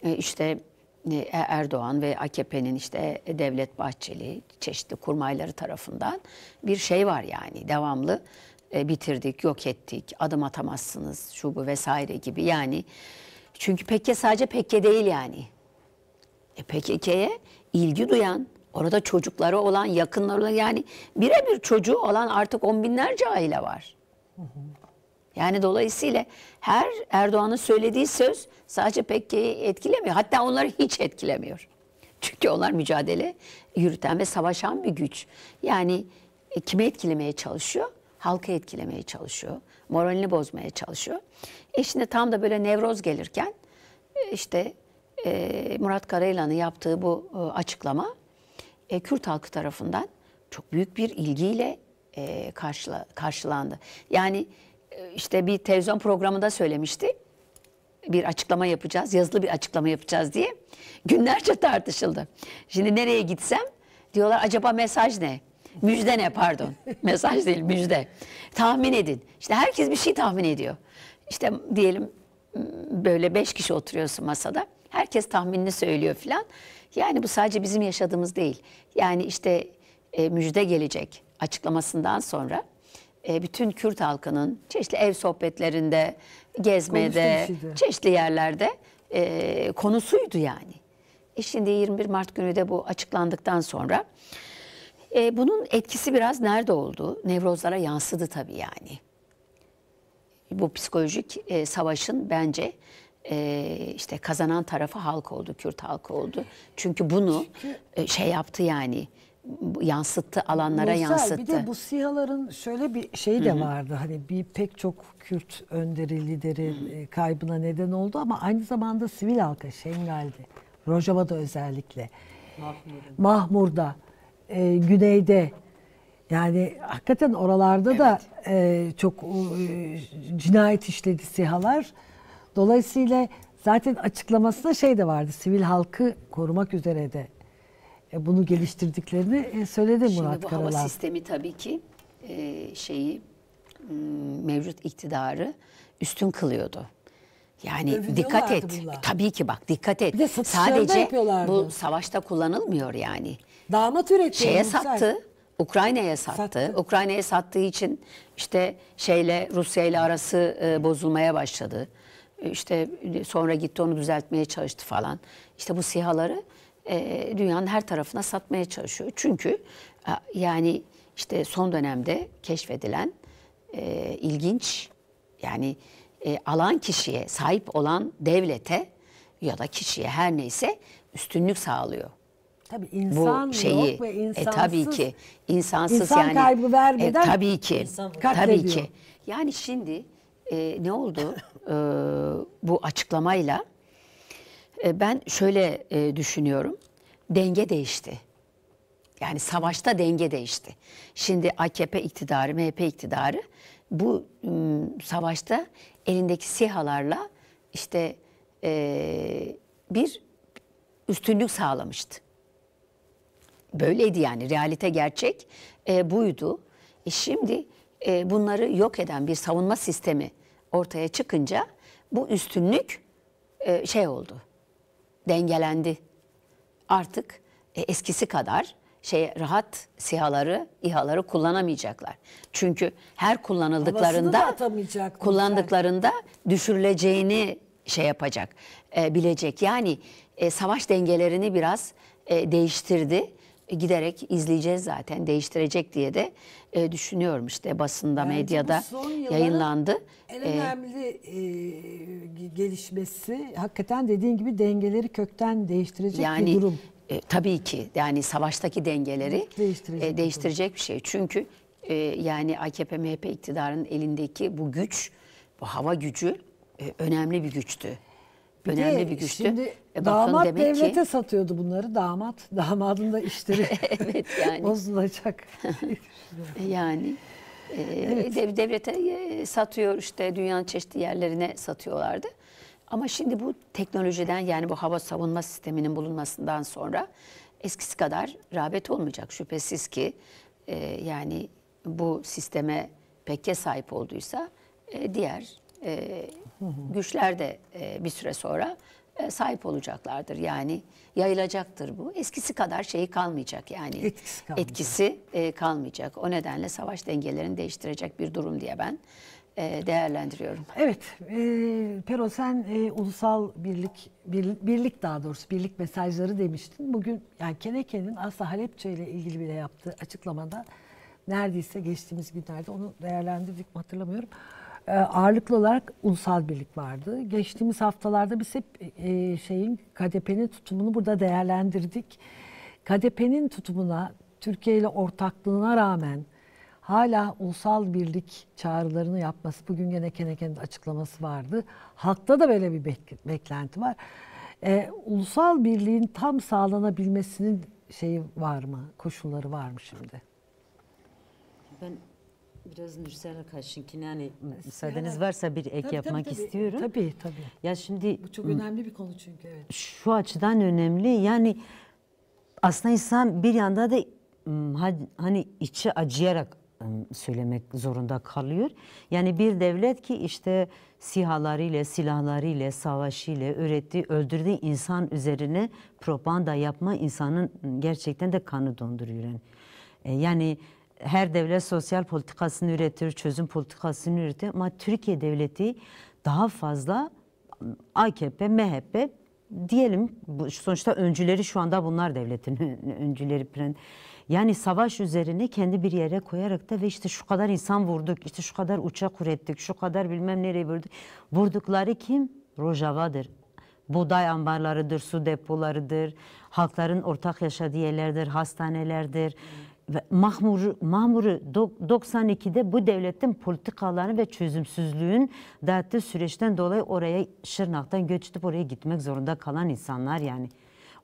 e, işte e, Erdoğan ve AKP'nin işte e, Devlet Bahçeli çeşitli kurmayları tarafından bir şey var yani devamlı e, bitirdik, yok ettik, adım atamazsınız, şu bu vesaire gibi. Yani çünkü PKK sadece PKK değil yani. E, PKK'ye ilgi duyan, orada çocukları olan, yakınları olan yani birebir çocuğu olan artık on binlerce aile var. Yani dolayısıyla her Erdoğan'ın söylediği söz sadece Pekke'yi etkilemiyor. Hatta onları hiç etkilemiyor. Çünkü onlar mücadele yürüten ve savaşan bir güç. Yani e, kime etkilemeye çalışıyor? Halkı etkilemeye çalışıyor. Moralini bozmaya çalışıyor. E şimdi tam da böyle nevroz gelirken e, işte ee, Murat Karaylan'ın yaptığı bu e, açıklama e, Kürt halkı tarafından çok büyük bir ilgiyle e, karşılandı. Yani e, işte bir televizyon programında söylemişti. Bir açıklama yapacağız, yazılı bir açıklama yapacağız diye günlerce tartışıldı. Şimdi nereye gitsem diyorlar acaba mesaj ne? Müjde ne pardon. Mesaj değil müjde. Tahmin edin. İşte herkes bir şey tahmin ediyor. İşte diyelim böyle beş kişi oturuyorsun masada. Herkes tahminini söylüyor filan. Yani bu sadece bizim yaşadığımız değil. Yani işte e, müjde gelecek açıklamasından sonra e, bütün Kürt halkının çeşitli ev sohbetlerinde, gezmede, çeşitli yerlerde e, konusuydu yani. E şimdi 21 Mart günü de bu açıklandıktan sonra e, bunun etkisi biraz nerede oldu? Nevrozlara yansıdı tabii yani. Bu psikolojik e, savaşın bence e, işte kazanan tarafı halk oldu, Kürt halkı oldu. Çünkü bunu e, şey yaptı yani yansıttı alanlara Musa, yansıttı. Bir de bu siyaların şöyle bir şey de vardı. Hani bir pek çok Kürt önderi lideri e, kaybına neden oldu ama aynı zamanda sivil halka Şengal'de, Rojava'da özellikle, Mahmur'da, Mahmur'da e, Güney'de yani hakikaten oralarda evet. da e, çok e, cinayet işledi sihalar. Dolayısıyla zaten açıklamasında şey de vardı. Sivil halkı korumak üzere de e, bunu geliştirdiklerini e, söyledi Şimdi Murat Karalar. Şimdi bu hava sistemi tabii ki e, şeyi ıı, mevcut iktidarı üstün kılıyordu. Yani dikkat et. Bunlar. Tabii ki bak dikkat et. Bir de Sadece bu savaşta kullanılmıyor yani. Damat üretiyor. Şeye sattı. Ukrayna'ya sattı. sattı. Ukrayna'ya sattığı için işte şeyle Rusya ile arası ıı, bozulmaya başladı işte e, sonra gitti onu düzeltmeye çalıştı falan. İşte bu sihaları e, dünyanın her tarafına satmaya çalışıyor. Çünkü yani işte son dönemde keşfedilen e, ilginç yani e, alan kişiye sahip olan devlete ya da kişiye her neyse üstünlük sağlıyor. Tabii insan bu şeyi, yok ve insansız. E, tabii ki insansız insan yani. kaybı vermeden. E, tabii ki. Tabii ki. Yani şimdi e, ne oldu e, bu açıklamayla? E, ben şöyle e, düşünüyorum. Denge değişti. Yani savaşta denge değişti. Şimdi AKP iktidarı, MHP iktidarı bu m, savaşta elindeki sihalarla işte e, bir üstünlük sağlamıştı. Böyleydi yani realite gerçek e, buydu. E şimdi e, bunları yok eden bir savunma sistemi ortaya çıkınca bu üstünlük e, şey oldu. Dengelendi. Artık e, eskisi kadar şey rahat sihaları, ihaları kullanamayacaklar. Çünkü her kullanıldıklarında kullandıklarında düşürüleceğini şey yapacak, e, bilecek. Yani e, savaş dengelerini biraz e, değiştirdi. E, giderek izleyeceğiz zaten değiştirecek diye de e, düşünüyorum işte basında Bence medyada yayınlandı. En e, önemli e, gelişmesi hakikaten dediğin gibi dengeleri kökten değiştirecek yani, bir durum. E, tabii ki yani savaştaki dengeleri değiştirecek, e, değiştirecek bir şey. Çünkü e, yani AKP MHP iktidarının elindeki bu güç, bu hava gücü e, önemli bir güçtü. Bir önemli de, bir güçtü. Şimdi e, damat demek devlete ki... satıyordu bunları. Damat, damadın da işleri evet, yani. bozulacak. yani e, evet. devlete e, satıyor işte dünyanın çeşitli yerlerine satıyorlardı. Ama şimdi bu teknolojiden yani bu hava savunma sisteminin bulunmasından sonra eskisi kadar rağbet olmayacak. Şüphesiz ki e, yani bu sisteme Pekke sahip olduysa e, diğer e, güçler de e, bir süre sonra e, sahip olacaklardır. Yani yayılacaktır bu. Eskisi kadar şeyi kalmayacak yani etkisi kalmayacak. Etkisi, e, kalmayacak. O nedenle savaş dengelerini değiştirecek bir durum diye ben e, değerlendiriyorum. Evet, e, Pero sen e, ulusal birlik, bir, birlik daha doğrusu birlik mesajları demiştin. Bugün yani Keneke'nin aslında Halepçe ile ilgili bile yaptığı açıklamada neredeyse geçtiğimiz günlerde onu değerlendirdik mi hatırlamıyorum. E, ağırlıklı olarak ulusal birlik vardı. Geçtiğimiz haftalarda biz hep e, şeyin KDP'nin tutumunu burada değerlendirdik. KDP'nin tutumuna Türkiye ile ortaklığına rağmen hala ulusal birlik çağrılarını yapması. Bugün gene Keneken'in açıklaması vardı. Halkta da böyle bir beklenti var. E, ulusal birliğin tam sağlanabilmesinin şeyi var mı? Koşulları var mı şimdi? Ben Biraz Nürsel'e karşınkine hani müsaadeniz varsa bir ek tabii, yapmak tabii, tabii. istiyorum. Tabii tabii. Ya şimdi bu çok önemli bir konu çünkü. Evet. Şu açıdan önemli. Yani aslında insan bir yanda da hani içi acıyarak söylemek zorunda kalıyor. Yani bir devlet ki işte sihalarıyla, silahlarıyla, savaşıyla ürettiği öldürdüğü insan üzerine propaganda yapma insanın gerçekten de kanı donduruyor. Yani, e, yani her devlet sosyal politikasını üretir, çözüm politikasını üretir ama Türkiye devleti daha fazla AKP, MHP diyelim sonuçta öncüleri şu anda bunlar devletin öncüleri. Yani savaş üzerine kendi bir yere koyarak da ve işte şu kadar insan vurduk, işte şu kadar uçak ürettik, şu kadar bilmem nereye vurduk. Vurdukları kim? Rojava'dır. Buğday ambarlarıdır, su depolarıdır, halkların ortak yaşadığı yerlerdir, hastanelerdir. Hmm ve Mahmur, Mahmur'u 92'de bu devletin politikalarını ve çözümsüzlüğün dağıttığı süreçten dolayı oraya Şırnak'tan göçtüp oraya gitmek zorunda kalan insanlar yani.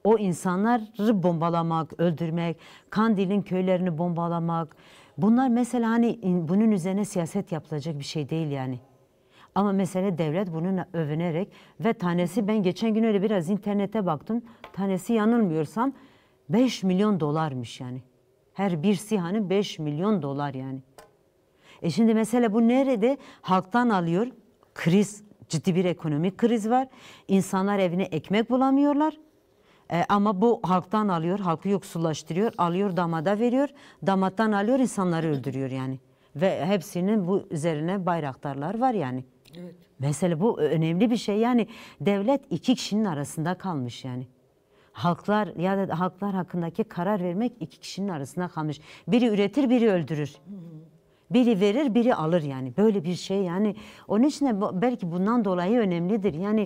O insanları bombalamak, öldürmek, Kandil'in köylerini bombalamak. Bunlar mesela hani bunun üzerine siyaset yapılacak bir şey değil yani. Ama mesele devlet bunu övünerek ve tanesi ben geçen gün öyle biraz internete baktım. Tanesi yanılmıyorsam 5 milyon dolarmış yani. Her bir sihanı 5 milyon dolar yani. E şimdi mesela bu nerede? Halktan alıyor. Kriz, ciddi bir ekonomik kriz var. İnsanlar evine ekmek bulamıyorlar. E, ama bu halktan alıyor, halkı yoksullaştırıyor, alıyor damada veriyor, damattan alıyor, insanları öldürüyor yani. Ve hepsinin bu üzerine bayraktarlar var yani. Evet. Mesele bu önemli bir şey yani devlet iki kişinin arasında kalmış yani halklar ya da halklar hakkındaki karar vermek iki kişinin arasında kalmış. Biri üretir, biri öldürür. Biri verir, biri alır yani. Böyle bir şey yani. Onun için de belki bundan dolayı önemlidir. Yani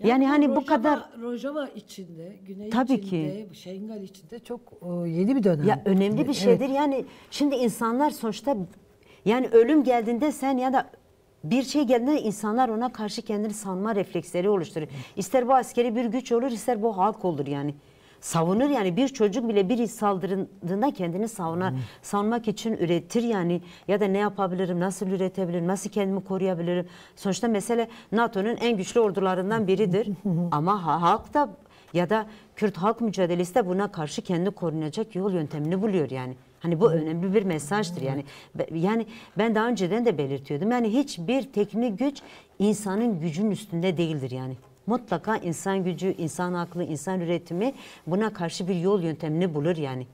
yani, yani hani Rojava, bu kadar Rojava içinde, Güney tabii içinde, ki. Şengal içinde çok o, e, yeni bir dönem. Ya önemli bir şeydir. Yani şimdi insanlar sonuçta yani ölüm geldiğinde sen ya da bir şey geldiğinde insanlar ona karşı kendini sanma refleksleri oluşturur. İster bu askeri bir güç olur ister bu halk olur yani. Savunur yani bir çocuk bile bir saldırındığında kendini savunar. Hmm. Savunmak için üretir yani ya da ne yapabilirim, nasıl üretebilirim, nasıl kendimi koruyabilirim. Sonuçta mesele NATO'nun en güçlü ordularından biridir. Ama halk da ya da Kürt halk mücadelesi de buna karşı kendi korunacak yol yöntemini buluyor yani. Hani bu önemli bir mesajdır yani. Yani ben daha önceden de belirtiyordum. Yani hiçbir teknik güç insanın gücünün üstünde değildir yani. Mutlaka insan gücü, insan aklı, insan üretimi buna karşı bir yol yöntemini bulur yani.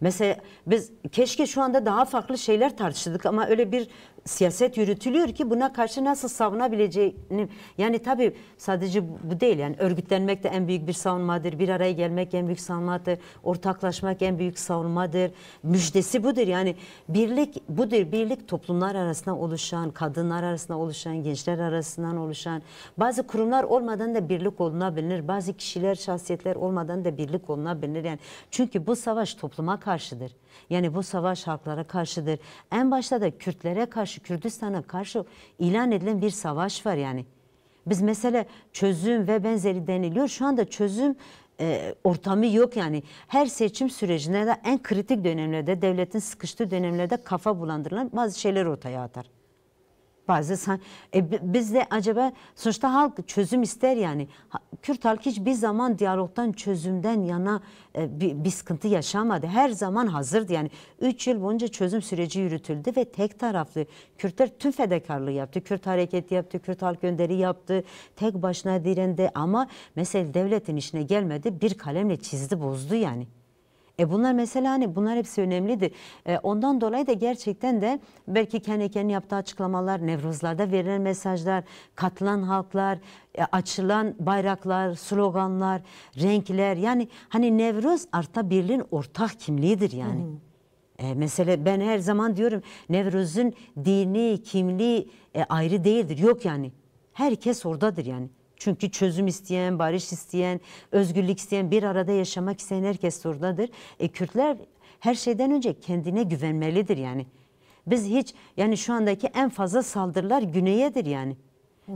Mesela biz keşke şu anda daha farklı şeyler tartışırdık ama öyle bir siyaset yürütülüyor ki buna karşı nasıl savunabileceğini yani tabii sadece bu değil yani örgütlenmek de en büyük bir savunmadır. Bir araya gelmek en büyük savunmadır. Ortaklaşmak en büyük savunmadır. Müjdesi budur yani birlik budur. Birlik toplumlar arasında oluşan, kadınlar arasında oluşan, gençler arasından oluşan bazı kurumlar olmadan da birlik olunabilir. Bazı kişiler, şahsiyetler olmadan da birlik olunabilir. Yani çünkü bu savaş topluma karşıdır. Yani bu savaş halklara karşıdır. En başta da Kürtlere karşı karşı, Kürdistan'a karşı ilan edilen bir savaş var yani. Biz mesele çözüm ve benzeri deniliyor. Şu anda çözüm e, ortamı yok yani. Her seçim sürecinde de en kritik dönemlerde, devletin sıkıştığı dönemlerde kafa bulandırılan bazı şeyler ortaya atar. Bazı e, biz de acaba sonuçta halk çözüm ister yani. Kürt halk hiçbir zaman diyalogtan çözümden yana e, bir, bir sıkıntı yaşamadı. Her zaman hazırdı yani. Üç yıl boyunca çözüm süreci yürütüldü ve tek taraflı Kürtler tüm fedakarlığı yaptı. Kürt hareketi yaptı, Kürt halk gönderi yaptı. Tek başına direndi ama mesela devletin işine gelmedi. Bir kalemle çizdi bozdu yani. E bunlar mesela hani bunlar hepsi önemlidir. E ondan dolayı da gerçekten de belki kendi kendi yaptığı açıklamalar, nevrozlarda verilen mesajlar, katılan halklar, e, açılan bayraklar, sloganlar, renkler yani hani nevroz Arta birliğin ortak kimliğidir yani. Hmm. E, mesele ben her zaman diyorum nevrozun dini, kimliği e, ayrı değildir. Yok yani. Herkes oradadır yani. Çünkü çözüm isteyen, barış isteyen, özgürlük isteyen, bir arada yaşamak isteyen herkes oradadır. E Kürtler her şeyden önce kendine güvenmelidir yani. Biz hiç yani şu andaki en fazla saldırılar güneyedir yani.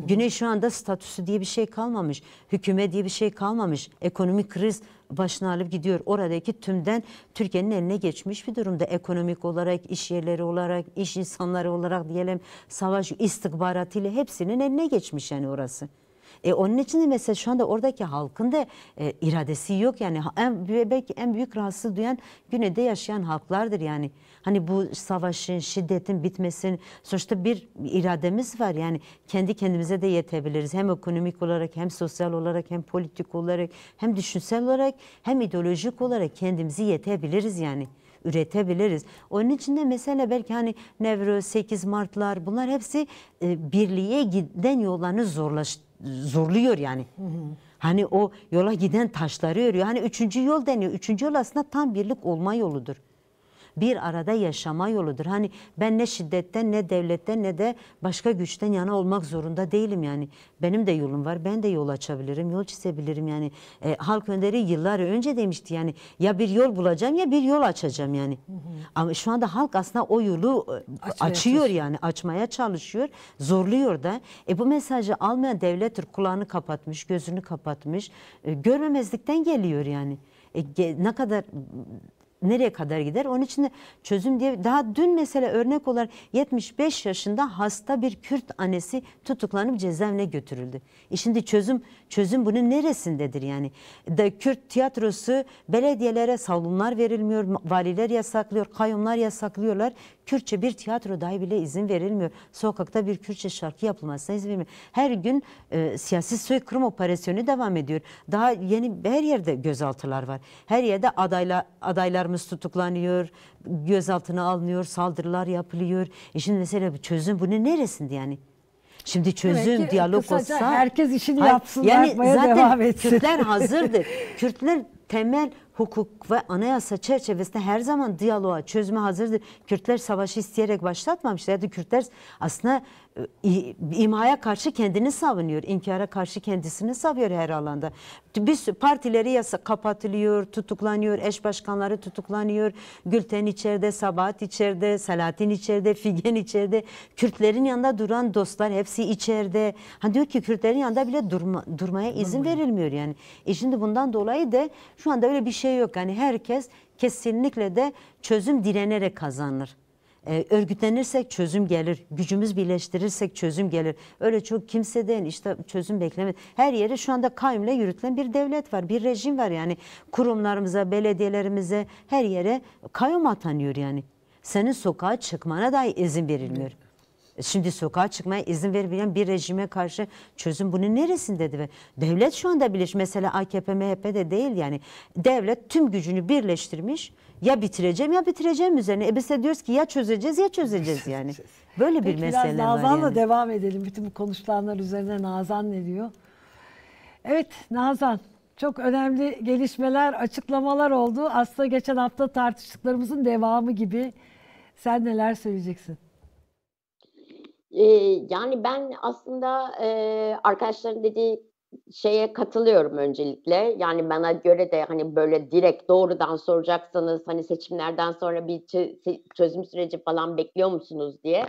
Güney şu anda statüsü diye bir şey kalmamış. Hükümet diye bir şey kalmamış. Ekonomik kriz başına alıp gidiyor. Oradaki tümden Türkiye'nin eline geçmiş bir durumda. Ekonomik olarak, iş yerleri olarak, iş insanları olarak diyelim savaş istikbaratıyla hepsinin eline geçmiş yani orası. E, onun için de mesela şu anda oradaki halkın da e, iradesi yok yani en, belki en büyük rahatsız duyan güneyde yaşayan halklardır yani. Hani bu savaşın, şiddetin bitmesinin sonuçta bir irademiz var. Yani kendi kendimize de yetebiliriz. Hem ekonomik olarak, hem sosyal olarak, hem politik olarak, hem düşünsel olarak, hem ideolojik olarak kendimizi yetebiliriz yani üretebiliriz. Onun için de mesela belki hani Nevro, 8 Martlar bunlar hepsi e, birliğe giden yollarını zorlaştırıyor zorluyor yani. Hı hı. Hani o yola giden taşları örüyor. Hani üçüncü yol deniyor. Üçüncü yol aslında tam birlik olma yoludur bir arada yaşama yoludur. Hani ben ne şiddetten ne devletten ne de başka güçten yana olmak zorunda değilim yani. Benim de yolum var. Ben de yol açabilirim, yol çizebilirim yani. E, halk önderi yıllar önce demişti yani ya bir yol bulacağım ya bir yol açacağım yani. Hı hı. Ama şu anda halk aslında o yolu e, açmaya açıyor çalışıyor. yani, açmaya çalışıyor, zorluyor da. E bu mesajı almayan devlettir. Kulağını kapatmış, gözünü kapatmış. E, görmemezlikten geliyor yani. E, ne kadar nereye kadar gider? Onun için de çözüm diye daha dün mesela örnek olarak 75 yaşında hasta bir Kürt annesi tutuklanıp cezaevine götürüldü. E şimdi çözüm çözüm bunun neresindedir yani? De Kürt tiyatrosu belediyelere salonlar verilmiyor, valiler yasaklıyor, kayyumlar yasaklıyorlar. Kürtçe bir tiyatro dahi bile izin verilmiyor. Sokakta bir Kürtçe şarkı yapılmasına izin verilmiyor. Her gün e, siyasi soykırım operasyonu devam ediyor. Daha yeni her yerde gözaltılar var. Her yerde adayla, adaylarımız tutuklanıyor, gözaltına alınıyor, saldırılar yapılıyor. E şimdi mesela bir çözüm bunun neresinde yani? Şimdi çözüm, Demek diyalog olsa... herkes işini yapsın, yani yapmaya zaten devam etsin. Kürtler hazırdır. Kürtler temel hukuk ve anayasa çerçevesinde her zaman diyaloğa, çözme hazırdır. Kürtler savaşı isteyerek başlatmamışlar. Ya da Kürtler aslında e, imhaya karşı kendini savunuyor, inkara karşı kendisini savuyor her alanda. Biz partileri yasa kapatılıyor, tutuklanıyor, eş başkanları tutuklanıyor. Gülten içeride, Sabahat içeride, Selahattin içeride, Figen içeride. Kürtlerin yanında duran dostlar hepsi içeride. Hani diyor ki Kürtlerin yanında bile durma, durmaya izin Durmayın. verilmiyor yani. E şimdi bundan dolayı da şu anda öyle bir şey yok. Yani herkes kesinlikle de çözüm direnerek kazanır. E, örgütlenirsek çözüm gelir. Gücümüz birleştirirsek çözüm gelir. Öyle çok kimseden işte çözüm bekleme. Her yere şu anda kayımla yürütülen bir devlet var, bir rejim var yani. Kurumlarımıza, belediyelerimize her yere kayım atanıyor yani. Senin sokağa çıkmana dahi izin verilmiyor. Şimdi sokağa çıkmaya izin verebilen bir rejime karşı çözüm bunun neresindedir? Ve devlet şu anda bilir. Mesela AKP, MHP de değil yani. Devlet tüm gücünü birleştirmiş ya bitireceğim ya bitireceğim üzerine. E diyoruz ki ya çözeceğiz ya çözeceğiz yani. Böyle bir Peki, mesele biraz var Nazan'la yani. devam edelim. Bütün bu konuşulanlar üzerine Nazan ne diyor? Evet Nazan çok önemli gelişmeler, açıklamalar oldu. Aslında geçen hafta tartıştıklarımızın devamı gibi. Sen neler söyleyeceksin? Ee, yani ben aslında e, arkadaşların dediği şeye katılıyorum öncelikle. Yani bana göre de hani böyle direkt doğrudan soracaksanız hani seçimlerden sonra bir çözüm süreci falan bekliyor musunuz diye.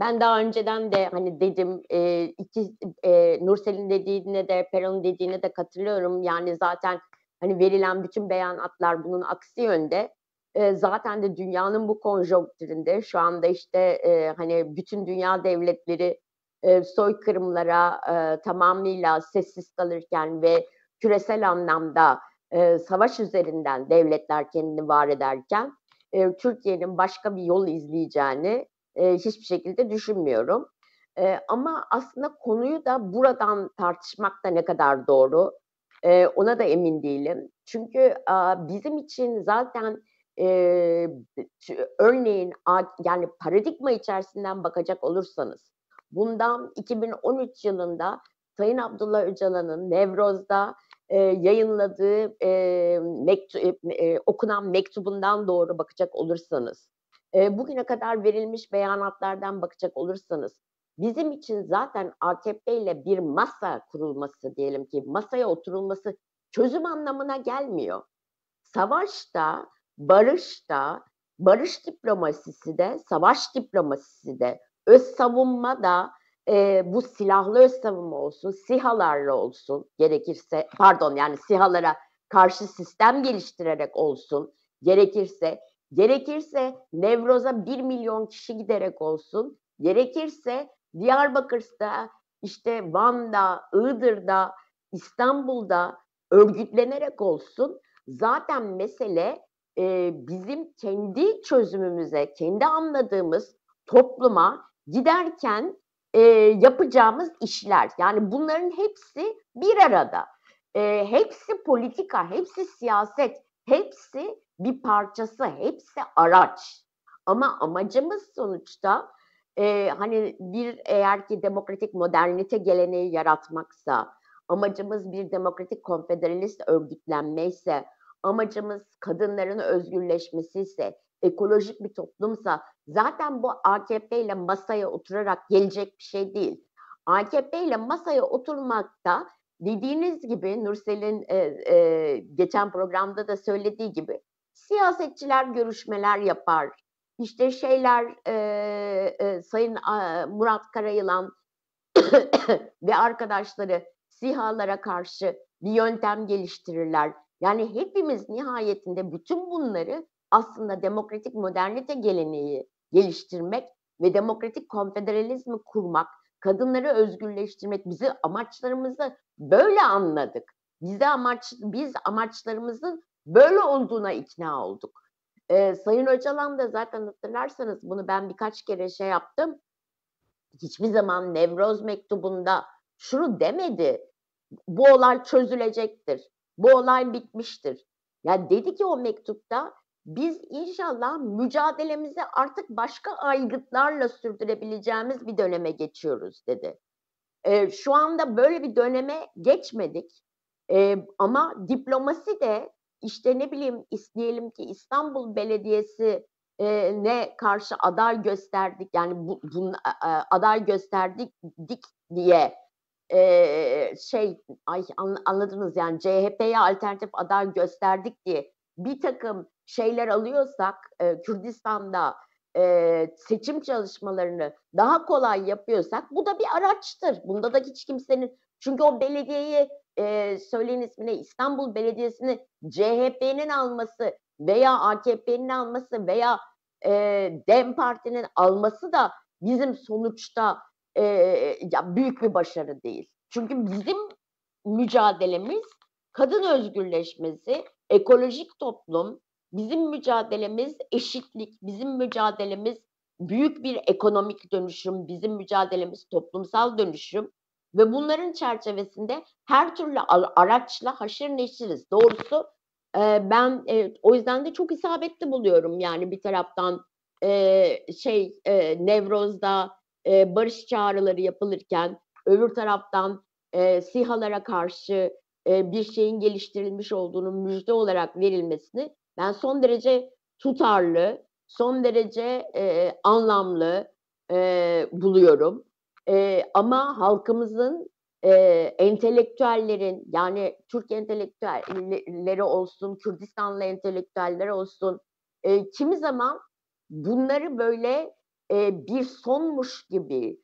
Ben daha önceden de hani dedim e, iki e, Nursel'in dediğine de Peron'un dediğine de katılıyorum. Yani zaten hani verilen bütün beyanatlar bunun aksi yönde. E, zaten de dünyanın bu konjonktüründe şu anda işte e, hani bütün dünya devletleri e, soykırımlara e, tamamıyla sessiz kalırken ve küresel anlamda e, savaş üzerinden devletler kendini var ederken e, Türkiye'nin başka bir yol izleyeceğini e, hiçbir şekilde düşünmüyorum. E, ama aslında konuyu da buradan tartışmak da ne kadar doğru e, ona da emin değilim. Çünkü e, bizim için zaten e, örneğin yani paradigma içerisinden bakacak olursanız bundan 2013 yılında Sayın Abdullah Öcalan'ın Nevroz'da e, yayınladığı e, mektu, e, e, okunan mektubundan doğru bakacak olursanız, e, bugüne kadar verilmiş beyanatlardan bakacak olursanız, bizim için zaten AKP ile bir masa kurulması diyelim ki masaya oturulması çözüm anlamına gelmiyor. Savaşta, barışta, barış diplomasisi de, savaş diplomasisi de öz savunma da e, bu silahlı öz savunma olsun, sihalarla olsun gerekirse, pardon yani sihalara karşı sistem geliştirerek olsun gerekirse, gerekirse Nevroz'a bir milyon kişi giderek olsun, gerekirse Diyarbakır'da, işte Van'da, Iğdır'da, İstanbul'da örgütlenerek olsun zaten mesele e, bizim kendi çözümümüze, kendi anladığımız topluma giderken e, yapacağımız işler yani bunların hepsi bir arada. E, hepsi politika, hepsi siyaset, hepsi bir parçası, hepsi araç. Ama amacımız sonuçta e, hani bir eğer ki demokratik modernite geleneği yaratmaksa, amacımız bir demokratik konfederalist örgütlenme amacımız kadınların özgürleşmesi ise, ekolojik bir toplumsa zaten bu AKP ile masaya oturarak gelecek bir şey değil. AKP ile masaya oturmakta dediğiniz gibi Nursel'in e, e, geçen programda da söylediği gibi siyasetçiler görüşmeler yapar. İşte şeyler e, e, Sayın e, Murat Karayılan ve arkadaşları sihalara karşı bir yöntem geliştirirler. Yani hepimiz nihayetinde bütün bunları aslında demokratik modernite geleneği geliştirmek ve demokratik konfederalizmi kurmak, kadınları özgürleştirmek bizi amaçlarımızı böyle anladık. Bize amaç biz amaçlarımızın böyle olduğuna ikna olduk. Ee, Sayın Öcalan da zaten hatırlarsanız bunu ben birkaç kere şey yaptım. Hiçbir zaman Nevroz mektubunda şunu demedi. Bu olay çözülecektir. Bu olay bitmiştir. Ya yani dedi ki o mektupta biz inşallah mücadelemizi artık başka aygıtlarla sürdürebileceğimiz bir döneme geçiyoruz dedi. E, şu anda böyle bir döneme geçmedik e, ama diplomasi de işte ne bileyim isteyelim ki İstanbul Belediyesi e, ne karşı aday gösterdik yani bu, bun, aday gösterdik dik diye e, şey ay anladınız yani CHP'ye alternatif aday gösterdik diye bir takım şeyler alıyorsak e, Kürdistan'da e, seçim çalışmalarını daha kolay yapıyorsak bu da bir araçtır. Bunda da hiç kimsenin çünkü o belediyeyi e, söyleyin ismini İstanbul Belediyesi'ni CHP'nin alması veya AKP'nin alması veya e, DEM Parti'nin alması da bizim sonuçta e, ya büyük bir başarı değil. Çünkü bizim mücadelemiz kadın özgürleşmesi, ekolojik toplum, Bizim mücadelemiz eşitlik, bizim mücadelemiz büyük bir ekonomik dönüşüm, bizim mücadelemiz toplumsal dönüşüm ve bunların çerçevesinde her türlü araçla haşır neşiriz. Doğrusu e, ben e, o yüzden de çok isabetli buluyorum yani bir taraftan e, şey Nevroz'da barış çağrıları yapılırken öbür taraftan sihalara karşı bir şeyin geliştirilmiş olduğunu müjde olarak verilmesini ben son derece tutarlı, son derece e, anlamlı e, buluyorum. E, ama halkımızın e, entelektüellerin yani Türk entelektüelleri olsun, Kürdistanlı entelektüeller olsun e, kimi zaman bunları böyle e, bir sonmuş gibi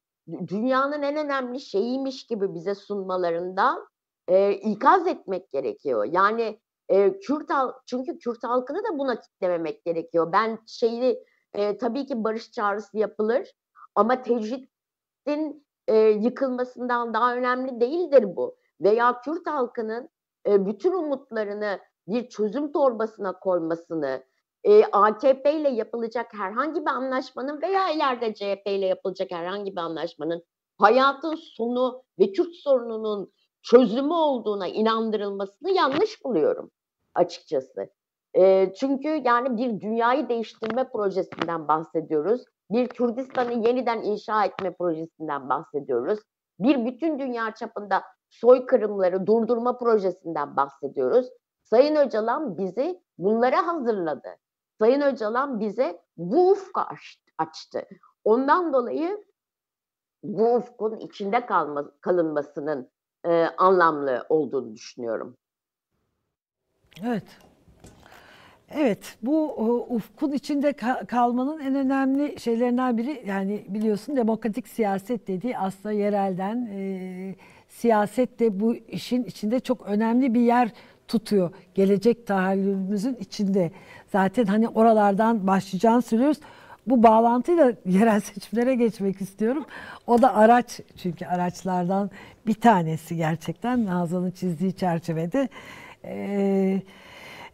dünyanın en önemli şeyiymiş gibi bize sunmalarından e, ikaz etmek gerekiyor. Yani e, Kürt halk, çünkü Kürt halkını da buna kitlememek gerekiyor. Ben şeyi e, tabii ki barış çağrısı yapılır ama tecritin e, yıkılmasından daha önemli değildir bu. Veya Kürt halkının e, bütün umutlarını bir çözüm torbasına koymasını, e, AKP ile yapılacak herhangi bir anlaşmanın veya ileride CHP ile yapılacak herhangi bir anlaşmanın hayatın sonu ve Kürt sorununun çözümü olduğuna inandırılmasını yanlış buluyorum açıkçası. E, çünkü yani bir dünyayı değiştirme projesinden bahsediyoruz. Bir Kürdistan'ı yeniden inşa etme projesinden bahsediyoruz. Bir bütün dünya çapında soykırımları durdurma projesinden bahsediyoruz. Sayın Öcalan bizi bunlara hazırladı. Sayın Öcalan bize bu ufku açtı. Ondan dolayı bu ufkun içinde kalma, kalınmasının e, anlamlı olduğunu düşünüyorum. Evet. Evet, bu e, ufkun içinde kalmanın en önemli şeylerinden biri yani biliyorsun demokratik siyaset dediği aslında yerelden e, siyaset de bu işin içinde çok önemli bir yer tutuyor. Gelecek tahayyülümüzün içinde. Zaten hani oralardan başlayacağını söylüyoruz. Bu bağlantıyla yerel seçimlere geçmek istiyorum. O da araç çünkü araçlardan bir tanesi gerçekten Nazan'ın çizdiği çerçevede. Ee,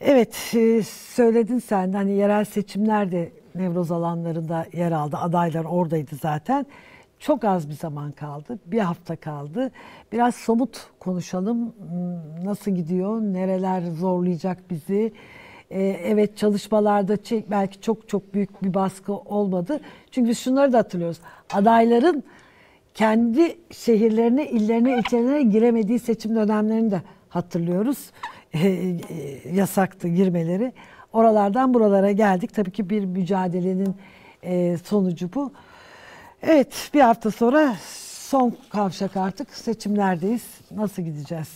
evet e, söyledin sen hani yerel seçimler de Nevroz alanlarında yer aldı. Adaylar oradaydı zaten. Çok az bir zaman kaldı. Bir hafta kaldı. Biraz somut konuşalım. Hmm, nasıl gidiyor? Nereler zorlayacak bizi? Ee, evet çalışmalarda belki çok çok büyük bir baskı olmadı. Çünkü biz şunları da hatırlıyoruz. Adayların kendi şehirlerine, illerine, ilçelerine giremediği seçim dönemlerini de hatırlıyoruz. E, yasaktı girmeleri. Oralardan buralara geldik. Tabii ki bir mücadelenin e, sonucu bu. Evet bir hafta sonra son kavşak artık seçimlerdeyiz. Nasıl gideceğiz?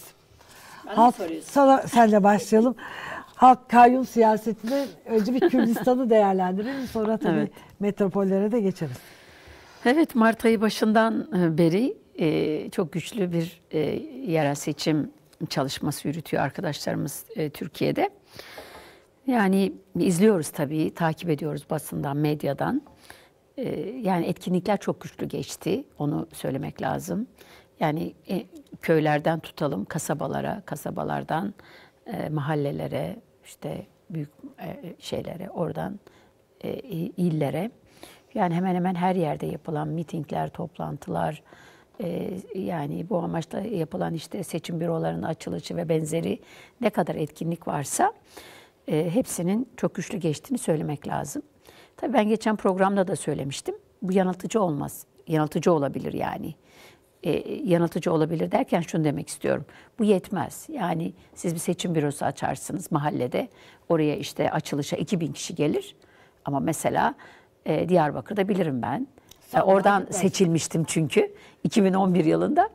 Bana Halk, sana, senle başlayalım. Halk kayyum siyasetini önce bir Kürdistan'ı değerlendirelim. Sonra tabii evet. metropollere de geçeriz. Evet Mart ayı başından e, beri e, çok güçlü bir e, yerel seçim çalışması yürütüyor arkadaşlarımız e, Türkiye'de. Yani izliyoruz tabii, takip ediyoruz basından, medyadan. E, yani etkinlikler çok güçlü geçti, onu söylemek lazım. Yani e, köylerden tutalım kasabalara, kasabalardan e, mahallelere, işte büyük e, şeylere, oradan e, illere. Yani hemen hemen her yerde yapılan mitingler, toplantılar, e, yani bu amaçla yapılan işte seçim bürolarının açılışı ve benzeri ne kadar etkinlik varsa e, hepsinin çok güçlü geçtiğini söylemek lazım. Tabii ben geçen programda da söylemiştim. Bu yanıltıcı olmaz. Yanıltıcı olabilir yani. E, yanıltıcı olabilir derken şunu demek istiyorum. Bu yetmez. Yani siz bir seçim bürosu açarsınız mahallede. Oraya işte açılışa 2000 kişi gelir. Ama mesela e, Diyarbakır'da bilirim ben Sonra Oradan seçilmiştim çünkü 2011 yılında.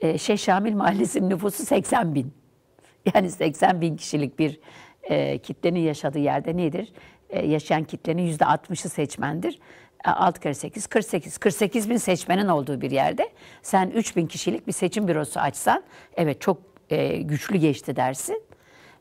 E, Şeyh Şamil Mahallesi'nin nüfusu 80 bin. Yani 80 bin kişilik bir e, kitlenin yaşadığı yerde nedir? E, yaşayan kitlenin yüzde 60'ı seçmendir. E, 6 kere 48. 48 bin seçmenin olduğu bir yerde sen 3 bin kişilik bir seçim bürosu açsan evet çok e, güçlü geçti dersin.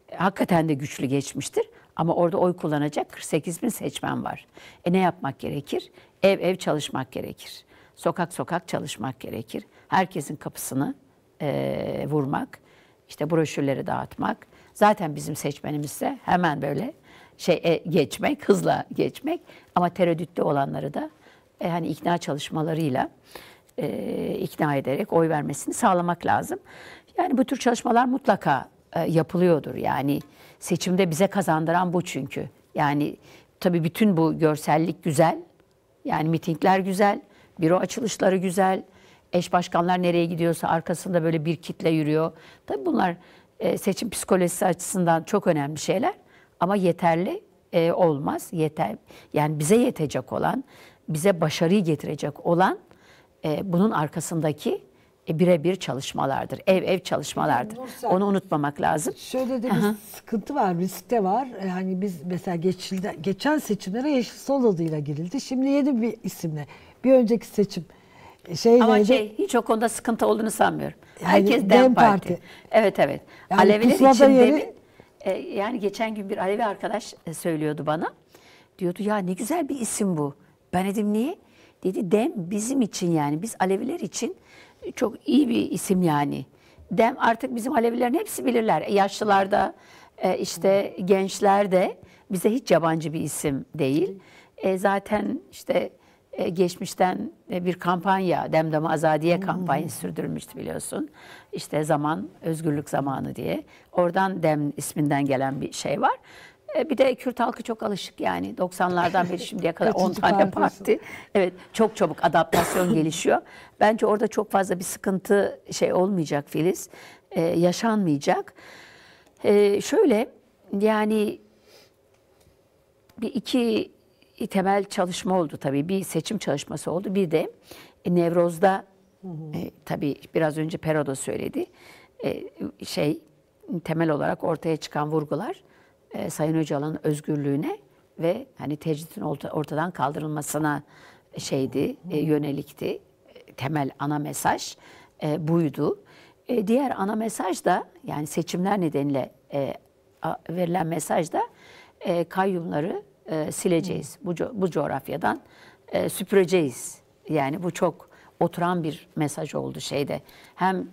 E, hakikaten de güçlü geçmiştir. Ama orada oy kullanacak 48 bin seçmen var. E ne yapmak gerekir? Ev ev çalışmak gerekir. Sokak sokak çalışmak gerekir. Herkesin kapısını e, vurmak, işte broşürleri dağıtmak. Zaten bizim seçmenimizse hemen böyle şey e, geçmek, hızla geçmek. Ama tereddütlü olanları da e, hani ikna çalışmalarıyla e, ikna ederek oy vermesini sağlamak lazım. Yani bu tür çalışmalar mutlaka e, yapılıyordur. Yani seçimde bize kazandıran bu çünkü. Yani tabii bütün bu görsellik güzel. Yani mitingler güzel, büro açılışları güzel. Eş başkanlar nereye gidiyorsa arkasında böyle bir kitle yürüyor. Tabii bunlar e, seçim psikolojisi açısından çok önemli şeyler ama yeterli e, olmaz. Yeter yani bize yetecek olan, bize başarıyı getirecek olan e, bunun arkasındaki e, birebir çalışmalardır. Ev ev çalışmalardır. Nursel, Onu unutmamak lazım. Şöyle de bir sıkıntı var, risk de var. Yani e, biz mesela geçildi, geçen seçimlere Yeşil Sol adıyla girildi. Şimdi yeni bir isimle. Bir önceki seçim e, şey Ama neydi? şey hiç o konuda sıkıntı olduğunu sanmıyorum. Herkes Dem, Dem Parti. Parti. Evet evet. Yani Aleviler için yeri... e, yani geçen gün bir Alevi arkadaş e, söylüyordu bana. Diyordu ya ne güzel bir isim bu. Ben dedim niye? Dedi Dem bizim için yani biz Aleviler için çok iyi bir isim yani. Dem artık bizim Alevilerin hepsi bilirler. E, yaşlılarda e, işte gençler de bize hiç yabancı bir isim değil. E, zaten işte geçmişten bir kampanya, Demdama Azadiye hmm. kampanyası sürdürülmüştü biliyorsun. İşte zaman, özgürlük zamanı diye. Oradan Dem isminden gelen bir şey var. E, bir de Kürt halkı çok alışık yani 90'lardan beri şimdiye kadar 10 tane parti. Evet çok çabuk adaptasyon gelişiyor. Bence orada çok fazla bir sıkıntı şey olmayacak Filiz. Ee, yaşanmayacak. Ee, şöyle yani bir iki temel çalışma oldu tabii. Bir seçim çalışması oldu. Bir de e, Nevroz'da E, tabii biraz önce Pero da söyledi. E, şey temel olarak ortaya çıkan vurgular e, Sayın Öcalan'ın özgürlüğüne ve hani tecritin ortadan kaldırılmasına şeydi, e, yönelikti. E, temel ana mesaj e, buydu. E, diğer ana mesaj da yani seçimler nedeniyle e, verilen mesaj da e, kayyumları e, sileceğiz. Bu, co bu coğrafyadan e, süpüreceğiz. Yani bu çok oturan bir mesaj oldu şeyde. Hem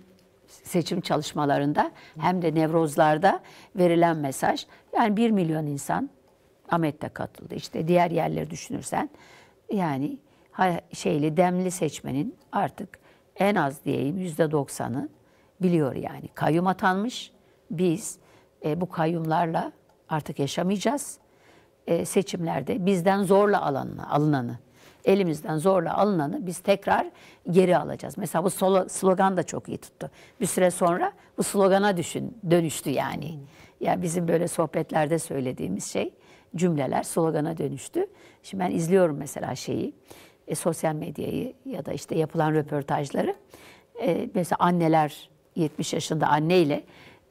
seçim çalışmalarında hem de nevrozlarda verilen mesaj. Yani bir milyon insan Ahmet'te katıldı. İşte diğer yerleri düşünürsen yani şeyli demli seçmenin artık en az diyeyim yüzde doksanı biliyor yani. Kayyum atanmış. Biz e, bu kayyumlarla artık yaşamayacağız. E, seçimlerde bizden zorla alanını, alınanı elimizden zorla alınanı biz tekrar geri alacağız. Mesela bu slogan da çok iyi tuttu. Bir süre sonra bu slogana düşün dönüştü yani. Hmm. Yani bizim böyle sohbetlerde söylediğimiz şey cümleler slogana dönüştü. Şimdi ben izliyorum mesela şeyi, e, sosyal medyayı ya da işte yapılan röportajları. E, mesela anneler 70 yaşında anneyle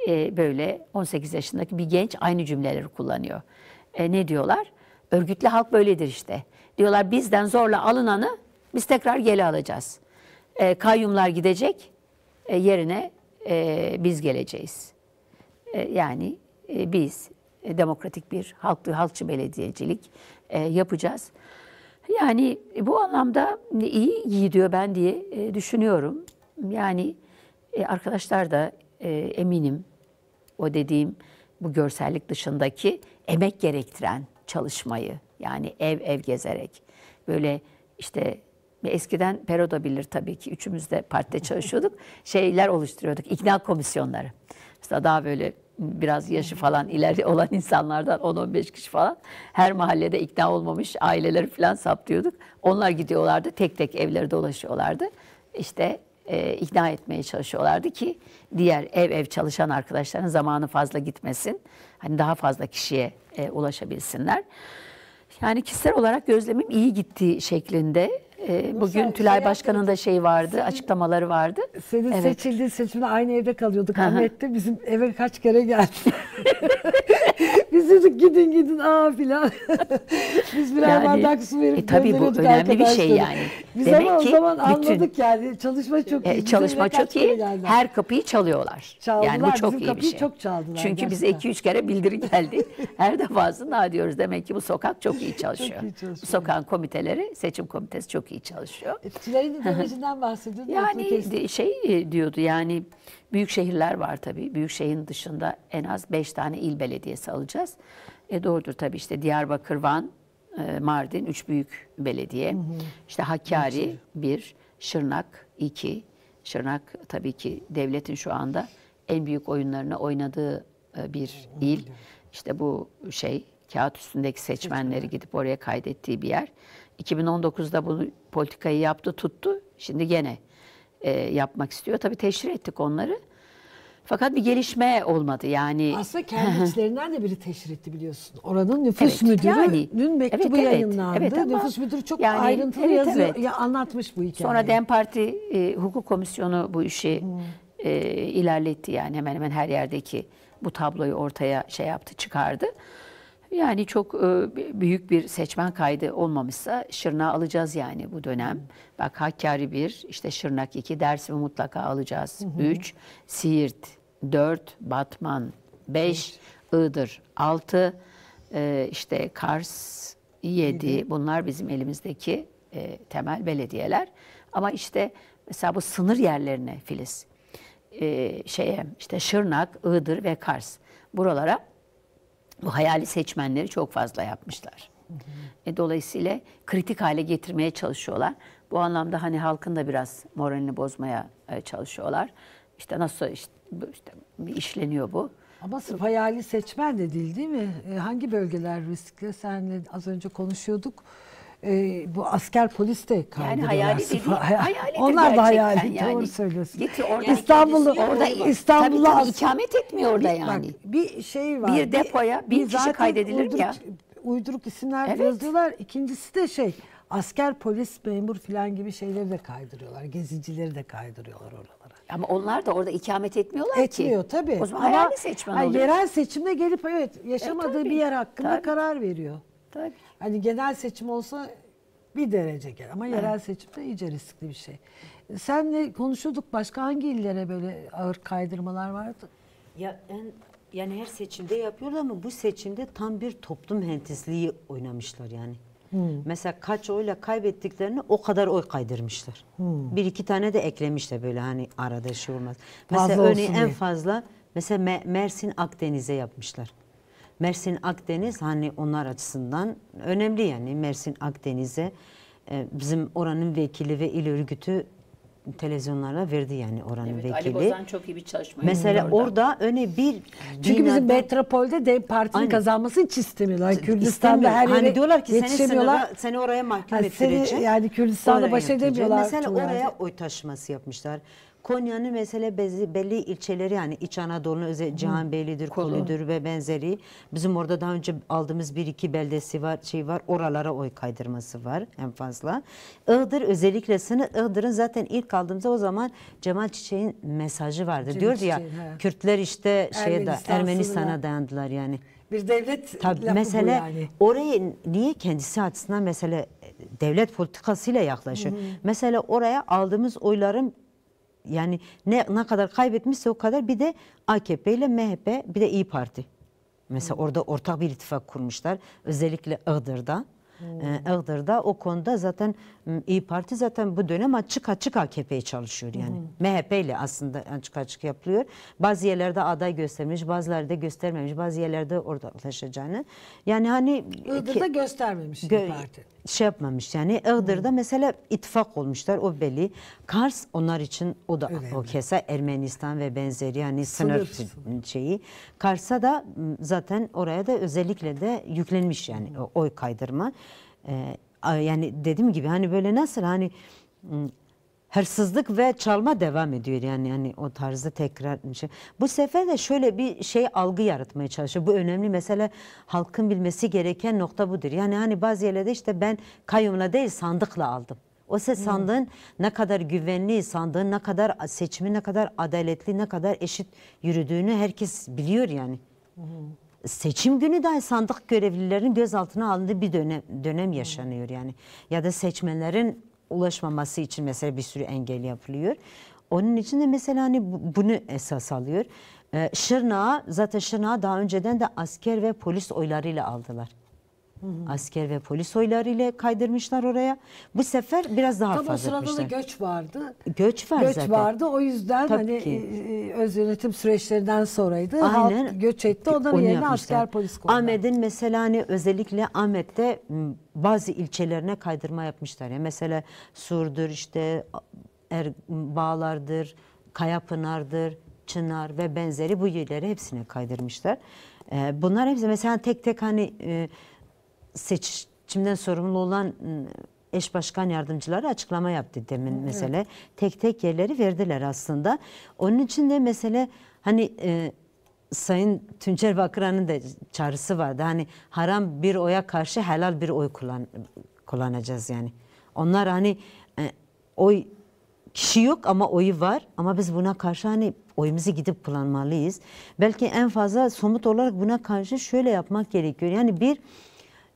e, böyle 18 yaşındaki bir genç aynı cümleleri kullanıyor. E, ne diyorlar? Örgütlü halk böyledir işte diyorlar bizden zorla alınanı biz tekrar geri alacağız. E, kayyumlar gidecek e, yerine e, biz geleceğiz. E, yani e, biz e, demokratik bir halklı halkçı belediyecilik e, yapacağız. Yani e, bu anlamda iyi diyor ben diye e, düşünüyorum. Yani e, arkadaşlar da e, eminim o dediğim bu görsellik dışındaki emek gerektiren çalışmayı yani ev ev gezerek. Böyle işte eskiden Pero da bilir tabii ki üçümüz de partide çalışıyorduk. Şeyler oluşturuyorduk, ikna komisyonları. Mesela daha böyle biraz yaşı falan ileri olan insanlardan 10-15 kişi falan her mahallede ikna olmamış aileleri falan saptıyorduk. Onlar gidiyorlardı tek tek evleri dolaşıyorlardı. İşte e, ikna etmeye çalışıyorlardı ki diğer ev ev çalışan arkadaşların zamanı fazla gitmesin. Hani daha fazla kişiye e, ulaşabilsinler. Yani kişisel olarak gözlemim iyi gittiği şeklinde. Ee, bugün sen, Tülay Başkan'ın da şey vardı, senin, açıklamaları vardı. Senin evet. seçildiğin seçimde aynı evde kalıyorduk Ahmet'te. Bizim eve kaç kere geldi. Biz dedik gidin gidin aa filan. Biz birer yani, bardak su verip e, Tabii bu önemli arkadaşları. bir şey yani. Biz Demek ama ki o zaman bütün, anladık yani. Çalışma çok e, iyi. E, çalışma çok iyi. Her kapıyı çalıyorlar. Çaldılar. Yani bu çok Bizim iyi bir şey. çok çaldılar. Çünkü gerçekten. bize iki üç kere bildiri geldi. Her defasında diyoruz demek ki bu sokak çok iyi çalışıyor. çok iyi çalışıyor. Bu sokağın komiteleri, seçim komitesi çok iyi çalışıyor. E, Tülay'ın demecinden bahsediyordu. Yani şey e, diyordu yani Büyük şehirler var tabii. Büyük şehrin dışında en az beş tane il belediyesi alacağız. E doğrudur tabii işte Diyarbakır, Van, e, Mardin üç büyük belediye. Hı hı. İşte Hakkari bir, Şırnak iki. Şırnak tabii ki devletin şu anda en büyük oyunlarını oynadığı e, bir il. İşte bu şey kağıt üstündeki seçmenleri Seçmen. gidip oraya kaydettiği bir yer. 2019'da bu politikayı yaptı tuttu. Şimdi gene e, yapmak istiyor. Tabii teşhir ettik onları. Fakat bir gelişme olmadı yani. Aslında kendi de biri teşhir etti biliyorsun. Oranın nüfus evet, müdürünün yani, mektubu evet, yayınlandı. Evet, evet, nüfus müdürü çok yani, ayrıntılı evet, yazıyor, evet. Ya, anlatmış bu hikayeyi. Sonra DEM Parti e, Hukuk Komisyonu bu işi hmm. e, ilerletti yani hemen hemen her yerdeki bu tabloyu ortaya şey yaptı çıkardı. Yani çok e, büyük bir seçmen kaydı olmamışsa Şırnağı alacağız yani bu dönem. Bak Hakkari 1, işte Şırnak 2, Dersim'i mutlaka alacağız. 3, Siirt 4, Batman 5, Iğdır 6, e, işte Kars 7. Bunlar bizim elimizdeki e, temel belediyeler. Ama işte mesela bu sınır yerlerine Filiz, şeye işte Şırnak, Iğdır ve Kars buralara bu hayali seçmenleri çok fazla yapmışlar. Hı hı. E, dolayısıyla kritik hale getirmeye çalışıyorlar. Bu anlamda hani halkın da biraz moralini bozmaya e, çalışıyorlar. İşte nasıl işte, işte işleniyor bu. Ama sırf hayali seçmen de değil değil mi? E, hangi bölgeler riskli? Senle az önce konuşuyorduk e, bu asker polis de kaldırıyorlar. Yani hayali dediğin, hayali Onlar da hayali. Yani. Doğru söylüyorsun. Getir orada İstanbul'u orada İstanbul'a tabii, tabii, ikamet etmiyor orada yani. Bak, bir şey var. Bir depoya bir, bir kişi kaydedilir uyduruk, ya. Uyduruk isimler evet. yazıyorlar. İkincisi de şey asker, polis, memur filan gibi şeyleri de kaydırıyorlar. Gezicileri de kaydırıyorlar oralara. Ama onlar da orada ikamet etmiyorlar Etmiyor, ki. Etmiyor tabii. O zaman Ama, hayali seçmen oluyor. Yerel seçimde gelip evet yaşamadığı e, tabii, bir yer hakkında tabii. karar veriyor. Tabii. Hani genel seçim olsa bir derece gel ama yerel seçim de iyice riskli bir şey. Senle konuşuyorduk başka hangi illere böyle ağır kaydırmalar vardı? Ya en yani her seçimde yapıyorlar ama bu seçimde tam bir toplum hentisliği oynamışlar yani. Hmm. Mesela kaç oyla kaybettiklerini o kadar oy kaydırmışlar. Hmm. Bir iki tane de eklemişler böyle hani arada şey olmaz. Fazla mesela örneğin en fazla mesela Mersin Akdeniz'e yapmışlar. Mersin Akdeniz hani onlar açısından önemli yani Mersin Akdeniz'e e, bizim oranın vekili ve il örgütü televizyonlara verdi yani oranın evet, vekili. Ali Bozan çok iyi bir çalışma. Mesela orada. orada öne bir Çünkü binada, bizim metropolde de partinin hani, kazanması hiç istemiyorlar. Kürdistan'da her yere hani diyorlar ki seni, sınıra, seni oraya mahkum yani ettirecek. Seni, yani Kürdistan'da baş edemiyorlar. Mesela oraya oy taşıması yapmışlar. Konya'nın mesela belli, belli ilçeleri yani İç Anadolu'nun özel Cihanbeyli'dir, Kolu'dur ve benzeri. Bizim orada daha önce aldığımız bir iki beldesi var, şey var. Oralara oy kaydırması var en fazla. Iğdır özellikle sınır Iğdır'ın zaten ilk aldığımızda o zaman Cemal Çiçek'in mesajı vardı. Cemil Diyor ya he. Kürtler işte şeye da, Ermenistan'a dayandılar yani. Bir devlet Tabii lafı mesele, bu yani. Orayı niye kendisi açısından mesela devlet politikasıyla yaklaşıyor. Hı hı. Mesela oraya aldığımız oyların yani ne ne kadar kaybetmişse o kadar bir de AKP ile MHP bir de İyi Parti. Mesela hmm. orada ortak bir ittifak kurmuşlar özellikle Iğdır'da. Hmm. Ee, Iğdır'da o konuda zaten İyi Parti zaten bu dönem açık açık AKP'ye çalışıyor yani. Hı MHP ile aslında açık açık yapılıyor. Bazı yerlerde aday göstermiş, bazılarda göstermemiş, bazı yerlerde ortaklaşacağını. Yani hani Iğdır'da ki, göstermemiş gö İyi Parti. Şey yapmamış yani Iğdır'da hı. mesela ittifak olmuşlar o belli. Kars onlar için o da Öyle o kese Ermenistan ve benzeri yani sınır, sınır şeyi. Kars'a da zaten oraya da özellikle de yüklenmiş yani hı. oy kaydırma. Ee, yani dediğim gibi hani böyle nasıl hani hırsızlık ve çalma devam ediyor yani yani o tarzda tekrar şey. Bu sefer de şöyle bir şey algı yaratmaya çalışıyor. Bu önemli mesele halkın bilmesi gereken nokta budur. Yani hani bazı yerlerde işte ben kayyumla değil sandıkla aldım. O ses hmm. sandığın hmm. ne kadar güvenli, sandığın ne kadar seçimi ne kadar adaletli, ne kadar eşit yürüdüğünü herkes biliyor yani. Hmm seçim günü dahi sandık görevlilerinin gözaltına alındığı bir dönem, dönem hmm. yaşanıyor yani. Ya da seçmenlerin ulaşmaması için mesela bir sürü engel yapılıyor. Onun için de mesela hani bunu esas alıyor. Ee, Şırnağa zaten Şırnağa daha önceden de asker ve polis oylarıyla aldılar. Asker ve polis oyları ile kaydırmışlar oraya. Bu sefer biraz daha fazla etmişler. o sırada da göç vardı. Göç var göç zaten. vardı o yüzden Tabii hani ki. E, e, öz yönetim süreçlerinden sonraydı. Aynen. Halk göç etti onların yerine yapmışlar. asker polis koydu. Ahmet'in mesela hani özellikle Ahmet'te bazı ilçelerine kaydırma yapmışlar. Yani mesela Sur'dur işte er, Bağlar'dır, Kayapınar'dır, Çınar ve benzeri bu yerlere hepsine kaydırmışlar. E, bunlar hepsi mesela tek tek hani seçimden sorumlu olan ıı, eş başkan yardımcıları açıklama yaptı demin evet. mesele. Tek tek yerleri verdiler aslında. Onun için de mesele hani e, Sayın Tüncer Bakıran'ın da çağrısı vardı. Hani haram bir oya karşı helal bir oy kullan, kullanacağız yani. Onlar hani e, oy kişi yok ama oyu var ama biz buna karşı hani oyumuzu gidip kullanmalıyız. Belki en fazla somut olarak buna karşı şöyle yapmak gerekiyor. Yani bir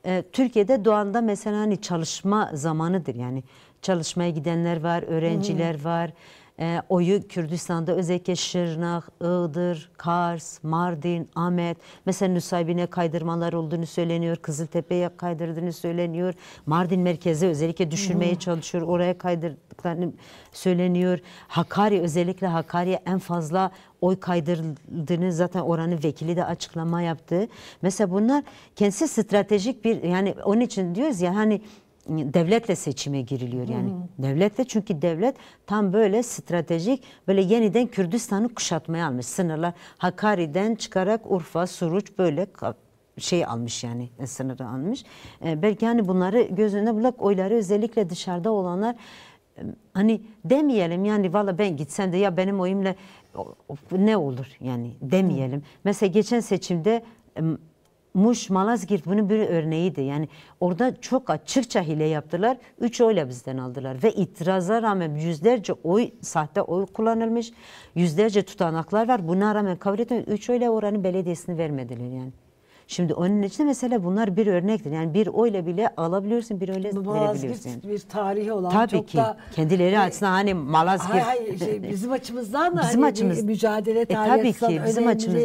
e, Türkiye'de Doğan'da mesela hani çalışma zamanıdır yani çalışmaya gidenler var, öğrenciler hmm. var e, oyu Kürdistan'da özellikle Şırnak, Iğdır, Kars, Mardin, Ahmet. Mesela Nusaybin'e kaydırmalar olduğunu söyleniyor. Kızıltepe'ye kaydırdığını söyleniyor. Mardin merkezi özellikle düşürmeye çalışıyor. Oraya kaydırdıklarını söyleniyor. Hakkari özellikle Hakkari'ye en fazla oy kaydırdığını zaten oranın vekili de açıklama yaptı. Mesela bunlar kendisi stratejik bir yani onun için diyoruz ya hani devletle seçime giriliyor yani. Hı. Devletle çünkü devlet tam böyle stratejik böyle yeniden Kürdistan'ı kuşatmaya almış. Sınırlar Hakkari'den çıkarak Urfa, Suruç böyle şey almış yani e, sınırı almış. E, belki hani bunları göz önüne bulak oyları özellikle dışarıda olanlar e, hani demeyelim yani valla ben gitsen de ya benim oyumla ne olur yani demeyelim. Hı. Mesela geçen seçimde Muş, Malazgirt bunun bir örneğiydi. Yani orada çok açıkça hile yaptılar. Üç oyla bizden aldılar. Ve itiraza rağmen yüzlerce oy, sahte oy kullanılmış. Yüzlerce tutanaklar var. Buna rağmen kabul etmiyor. Üç oyla oranın belediyesini vermediler yani. Şimdi onun için mesela bunlar bir örnektir. Yani bir oyla bile alabiliyorsun, bir oyla Malazgirt verebiliyorsun. Yani. bir tarihi olan Tabii çok ki. da... Kendileri e, açısından hani Malazgirt... Hayır, hayır şey, bizim açımızdan da bizim hani açımız, mücadele tarihi e, tabii ki, bizim önemli. Açımız,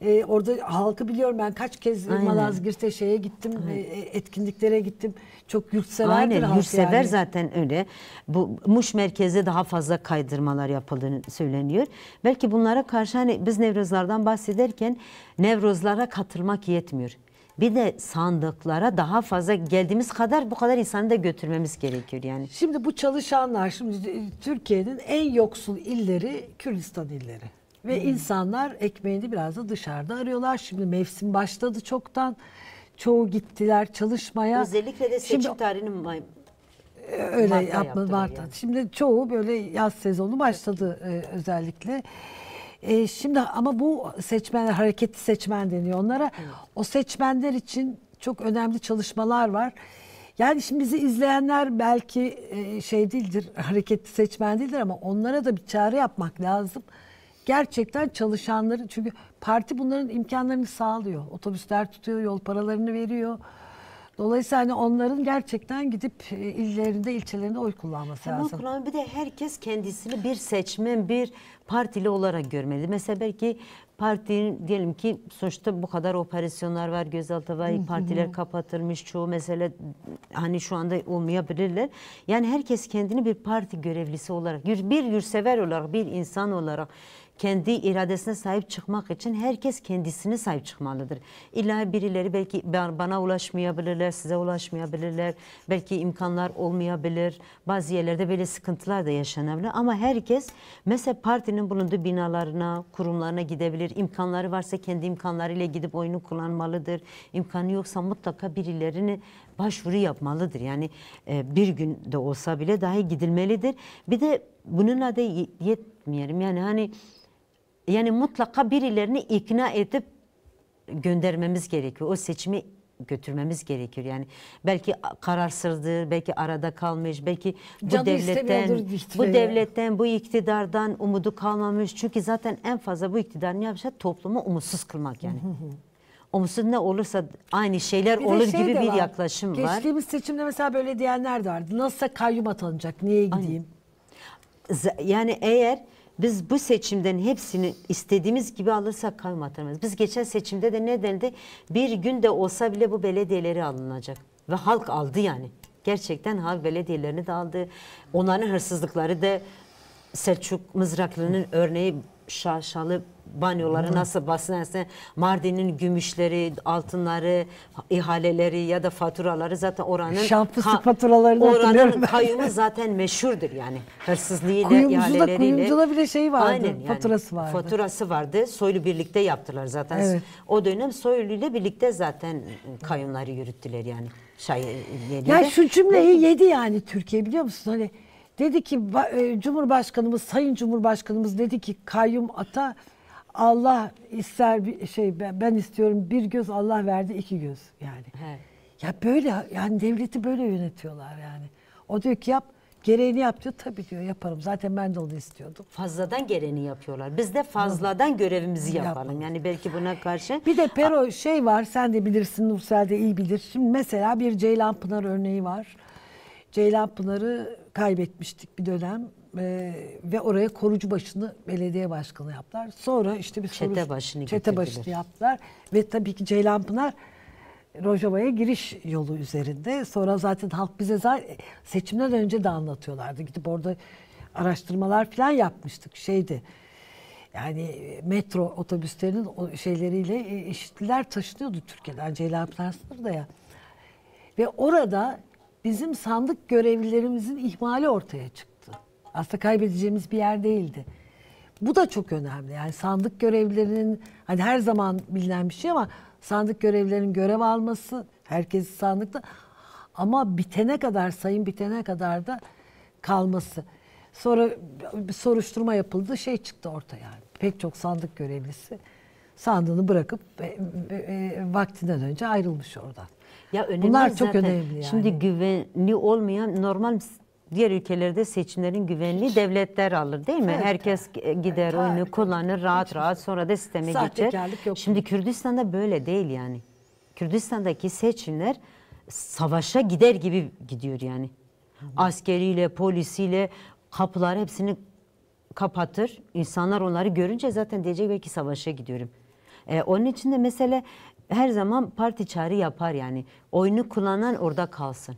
e, orada halkı biliyorum ben kaç kez Aynen. Malazgirt'e şeye gittim, e, e, etkinliklere gittim. Çok yurtseverdir Aynen, halk yurtsever yani. zaten öyle. Bu Muş merkeze daha fazla kaydırmalar yapıldığını söyleniyor. Belki bunlara karşı hani biz Nevrozlardan bahsederken Nevrozlara katılmak yetmiyor. Bir de sandıklara daha fazla geldiğimiz kadar bu kadar insanı da götürmemiz gerekiyor yani. Şimdi bu çalışanlar şimdi e, Türkiye'nin en yoksul illeri Kürdistan illeri. Ve hmm. insanlar ekmeğini biraz da dışarıda arıyorlar. Şimdi mevsim başladı çoktan. Çoğu gittiler çalışmaya. Özellikle de seçim Şimdi, tarihinin May ee, öyle Mart'ta yapma Mart'ta. Yani. Şimdi çoğu böyle yaz sezonu başladı e, özellikle. E, şimdi ama bu seçmenler hareketli seçmen deniyor onlara. Evet. O seçmenler için çok önemli çalışmalar var. Yani şimdi bizi izleyenler belki e, şey değildir, hareketli seçmen değildir ama onlara da bir çağrı yapmak lazım gerçekten çalışanların çünkü parti bunların imkanlarını sağlıyor. Otobüsler tutuyor, yol paralarını veriyor. Dolayısıyla hani onların gerçekten gidip e, illerinde, ilçelerinde oy kullanması Hem lazım. Kullanma, bir de herkes kendisini bir seçmen, bir partili olarak görmeli. Mesela belki partinin diyelim ki sonuçta bu kadar operasyonlar var, gözaltı var, partiler kapatılmış, çoğu mesele hani şu anda olmayabilirler. Yani herkes kendini bir parti görevlisi olarak, bir yursever olarak, bir insan olarak kendi iradesine sahip çıkmak için herkes kendisine sahip çıkmalıdır. İlla birileri belki bana ulaşmayabilirler, size ulaşmayabilirler. Belki imkanlar olmayabilir. Bazı yerlerde böyle sıkıntılar da yaşanabilir. Ama herkes mesela partinin bulunduğu binalarına, kurumlarına gidebilir. İmkanları varsa kendi imkanlarıyla gidip oyunu kullanmalıdır. İmkanı yoksa mutlaka birilerini başvuru yapmalıdır. Yani e, bir gün de olsa bile dahi gidilmelidir. Bir de bununla da yetmeyelim. Yani hani yani mutlaka birilerini ikna edip göndermemiz gerekiyor. O seçimi götürmemiz gerekiyor. Yani belki kararsızdır, belki arada kalmış, belki bu Canı devletten, bu devletten, bu iktidardan umudu kalmamış. Çünkü zaten en fazla bu iktidarın yapacağı toplumu umutsuz kılmak yani. Umutsuz ne olursa aynı şeyler bir olur şey gibi bir var. yaklaşım Geçtiğimiz var. Geçtiğimiz seçimde mesela böyle diyenler de vardı. Nasılsa kayyum atanacak, niye gideyim? Aynen. Yani eğer biz bu seçimden hepsini istediğimiz gibi alırsak kayyum Biz geçen seçimde de ne dendi? Bir günde olsa bile bu belediyeleri alınacak. Ve halk aldı yani. Gerçekten halk belediyelerini de aldı. Onların hırsızlıkları da Selçuk Mızraklı'nın örneği şaşalı banyoları Hı. nasıl basılarsa Mardin'in gümüşleri, altınları, ihaleleri ya da faturaları zaten oranın şampısı faturalarını oranın kayımı zaten meşhurdur yani. Hırsızlığıyla, kuyumcuda, ihaleleriyle. Kuyumcuda bile şey vardı. Aynen, yani, faturası vardı. Faturası vardı. Soylu birlikte yaptılar zaten. Evet. O dönem Soylu ile birlikte zaten kayımları yürüttüler yani. Şair, ya şu cümleyi yedi yani Türkiye biliyor musun? Hani dedi ki e, Cumhurbaşkanımız, Sayın Cumhurbaşkanımız dedi ki kayyum ata Allah ister bir şey ben, istiyorum bir göz Allah verdi iki göz yani. He. Ya böyle yani devleti böyle yönetiyorlar yani. O diyor ki yap gereğini yap diyor. Tabii diyor yaparım. Zaten ben de onu istiyordum. Fazladan gereğini yapıyorlar. Biz de fazladan görevimizi yapalım. yapalım. Yani belki buna karşı. Bir de Pero şey var sen de bilirsin Nursel de iyi bilir. Şimdi mesela bir Ceylan Pınar örneği var. Ceylan Pınar'ı kaybetmiştik bir dönem e, ve oraya korucu başını belediye başkanı yaptılar. Sonra işte bir çete başını çete getirdiler. başını yaptılar ve tabii ki Ceylan Pınar Rojava'ya giriş yolu üzerinde. Sonra zaten halk bize seçimden önce de anlatıyorlardı. Gidip orada araştırmalar falan yapmıştık. Şeydi yani metro otobüslerinin o şeyleriyle e, eşitliler taşınıyordu Türkiye'den Ceylan Pınar da ya. Ve orada bizim sandık görevlilerimizin ihmali ortaya çıktı. Aslında kaybedeceğimiz bir yer değildi. Bu da çok önemli. Yani sandık görevlerinin hani her zaman bilinen bir şey ama sandık görevlerinin görev alması, herkes sandıkta ama bitene kadar sayın bitene kadar da kalması. Sonra bir soruşturma yapıldı, şey çıktı ortaya. Yani. Pek çok sandık görevlisi sandığını bırakıp e, e, e vaktinden önce ayrılmış oradan. Ya önemli Bunlar zaten. çok önemli yani. Şimdi güvenli olmayan normal diğer ülkelerde seçimlerin güvenliği devletler alır değil mi? Evet, Herkes gider evet, oyunu kullanır rahat Hiç rahat sonra da sisteme geçer. Yok. Şimdi Kürdistan'da böyle değil yani. Kürdistan'daki seçimler savaşa gider gibi gidiyor yani. Hı. Askeriyle, polisiyle kapılar hepsini kapatır. İnsanlar onları görünce zaten diyecek belki savaşa gidiyorum. Ee, onun için de mesele her zaman parti çağrı yapar yani. Oyunu kullanan orada kalsın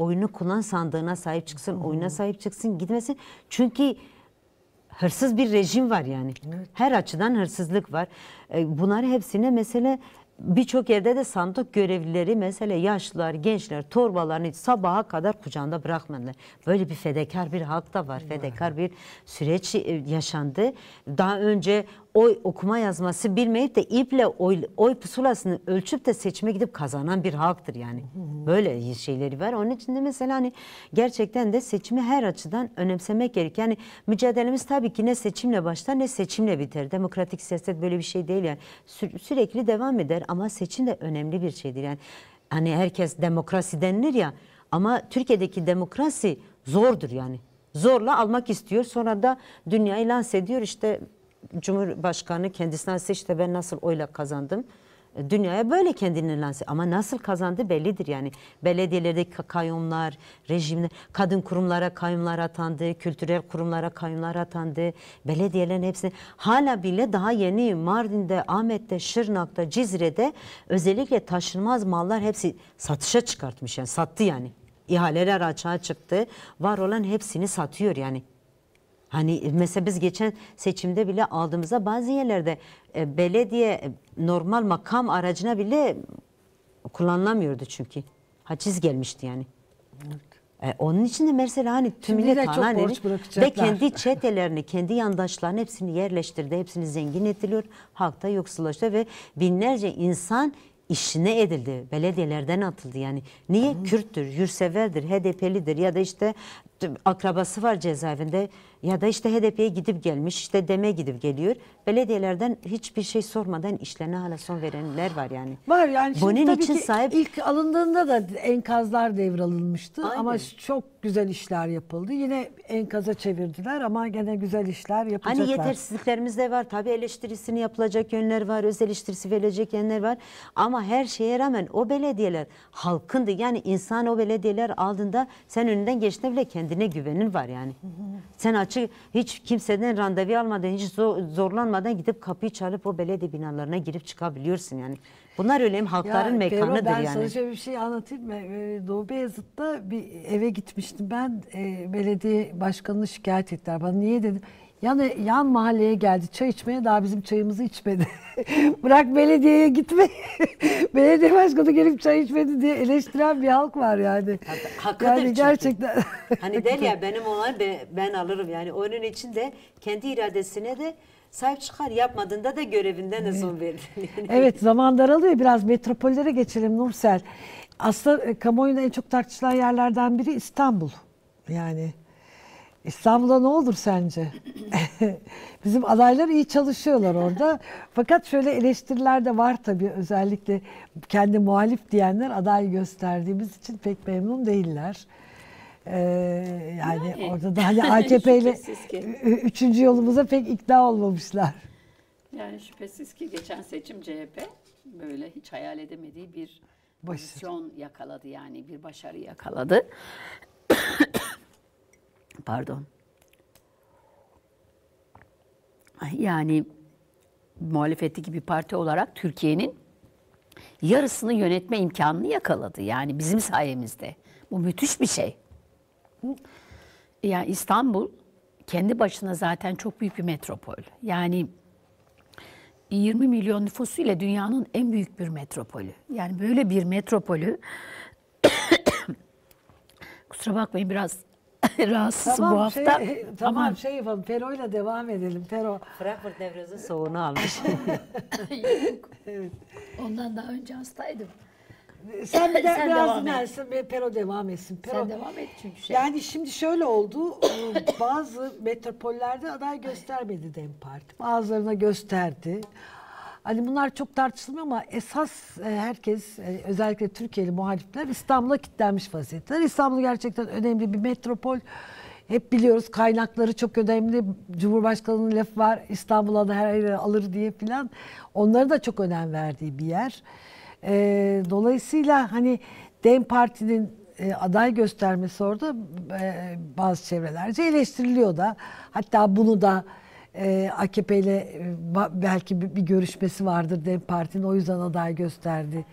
oyunu kullanan sandığına sahip çıksın, hmm. oyuna sahip çıksın, gitmesin. Çünkü hırsız bir rejim var yani. Evet. Her açıdan hırsızlık var. E, Bunları hepsine mesele birçok yerde de sandık görevlileri mesela yaşlılar, gençler torbalarını sabaha kadar kucağında bırakmadılar. Böyle bir fedakar bir halk da var. Fedakar bir süreç e, yaşandı. Daha önce oy okuma yazması bilmeyip de iple oy, oy pusulasını ölçüp de seçime gidip kazanan bir halktır yani. Böyle şeyleri var. Onun için de mesela hani gerçekten de seçimi her açıdan önemsemek gerek. Yani mücadelemiz tabii ki ne seçimle başlar ne seçimle biter. Demokratik siyaset böyle bir şey değil yani. Sü sürekli devam eder ama seçim de önemli bir şeydir. Yani hani herkes demokrasi denilir ya ama Türkiye'deki demokrasi zordur yani zorla almak istiyor. Sonra da dünyayı lanse ediyor işte Cumhurbaşkanı kendisinden seçti ben nasıl oyla kazandım e, dünyaya böyle kendini lanse ama nasıl kazandı bellidir yani belediyelerdeki kayyumlar rejimde kadın kurumlara kayyumlar atandı kültürel kurumlara kayyumlar atandı belediyelerin hepsi hala bile daha yeni Mardin'de Ahmet'te Şırnak'ta Cizre'de özellikle taşınmaz mallar hepsi satışa çıkartmış yani sattı yani ihaleler açığa çıktı var olan hepsini satıyor yani Hani mesela biz geçen seçimde bile aldığımızda bazı yerlerde e, belediye e, normal makam aracına bile kullanılamıyordu çünkü. Haciz gelmişti yani. Evet. E, onun için de mesela hani tümüne Kananeli ve kendi çetelerini, kendi yandaşlarını hepsini yerleştirdi. Hepsini zengin ettiriyor. Halkta yoksullaştı ve binlerce insan işine edildi. Belediyelerden atıldı yani. Niye? Hı. Kürttür, yurseverdir, HDP'lidir ya da işte akrabası var cezaevinde ya da işte HDP'ye gidip gelmiş işte deme gidip geliyor. Belediyelerden hiçbir şey sormadan işlerine hala son verenler var yani. Var yani şimdi Bunun tabii için ki sahip... ilk alındığında da enkazlar devralınmıştı Aynen. ama çok güzel işler yapıldı. Yine enkaza çevirdiler ama gene güzel işler yapacaklar. Hani yetersizliklerimiz de var tabii eleştirisini yapılacak yönler var öz eleştirisi verilecek yönler var ama her şeye rağmen o belediyeler halkındı yani insan o belediyeler aldığında sen önünden geçti bile kendi kendine güvenin var yani. Sen açık hiç kimseden randevu almadan hiç zorlanmadan gidip kapıyı çalıp o belediye binalarına girip çıkabiliyorsun yani. Bunlar öyle halkların ya, mekanıdır ben yani. Ben sana bir şey anlatayım mı? Ee, Doğu Beyazıt'ta bir eve gitmiştim. Ben e, belediye başkanını şikayet ettiler. Bana niye dedim yani yan mahalleye geldi çay içmeye daha bizim çayımızı içmedi. Bırak belediyeye gitme. Belediye başkanı gelip çay içmedi diye eleştiren bir halk var yani. Hakkıdır yani çünkü. gerçekten. hani der ya benim olan ben alırım yani onun için de kendi iradesine de sahip çıkar. Yapmadığında da görevinden de son verir. Evet zaman daralıyor. Biraz metropollere geçelim Nursel. Aslında e, kamuoyunda en çok tartışılan yerlerden biri İstanbul. Yani İstanbul'a ne olur sence? Bizim adaylar iyi çalışıyorlar orada. Fakat şöyle eleştiriler de var tabii. Özellikle kendi muhalif diyenler aday gösterdiğimiz için pek memnun değiller. Ee, yani, yani orada da hani AKP ile üçüncü yolumuza pek ikna olmamışlar. Yani şüphesiz ki geçen seçim CHP böyle hiç hayal edemediği bir Başarı. pozisyon yakaladı yani bir başarı yakaladı. Pardon. Yani muhalefetteki bir parti olarak Türkiye'nin yarısını yönetme imkanını yakaladı. Yani bizim sayemizde. Bu müthiş bir şey. Yani İstanbul kendi başına zaten çok büyük bir metropol. Yani 20 milyon nüfusu ile dünyanın en büyük bir metropolü. Yani böyle bir metropolü kusura bakmayın biraz rahatsız tamam, bu hafta. Şey, e, tamam, tamam şey yapalım. Pero ile devam edelim. Pero. Frankfurt Nevrozu soğunu almış. Yok. Evet. Ondan daha önce hastaydım. Sen, bir Sen biraz dinlersin ve Pero devam etsin. Pero, Sen devam et çünkü. Şey. Yani şimdi şöyle oldu. E, bazı metropollerde aday göstermedi DEM Parti. Bazılarına gösterdi. Hani bunlar çok tartışılmıyor ama esas e, herkes e, özellikle Türkiye'li muhalifler İstanbul'a kitlenmiş vaziyetler. İstanbul gerçekten önemli bir metropol. Hep biliyoruz kaynakları çok önemli. Cumhurbaşkanı'nın lafı var İstanbul'a da her yere alır diye filan. Onlara da çok önem verdiği bir yer. E, dolayısıyla hani DEM Parti'nin aday göstermesi orada bazı çevrelerce eleştiriliyor da. Hatta bunu da e, AKP ile e, belki bir, bir görüşmesi vardır DEM Parti'nin o yüzden aday gösterdi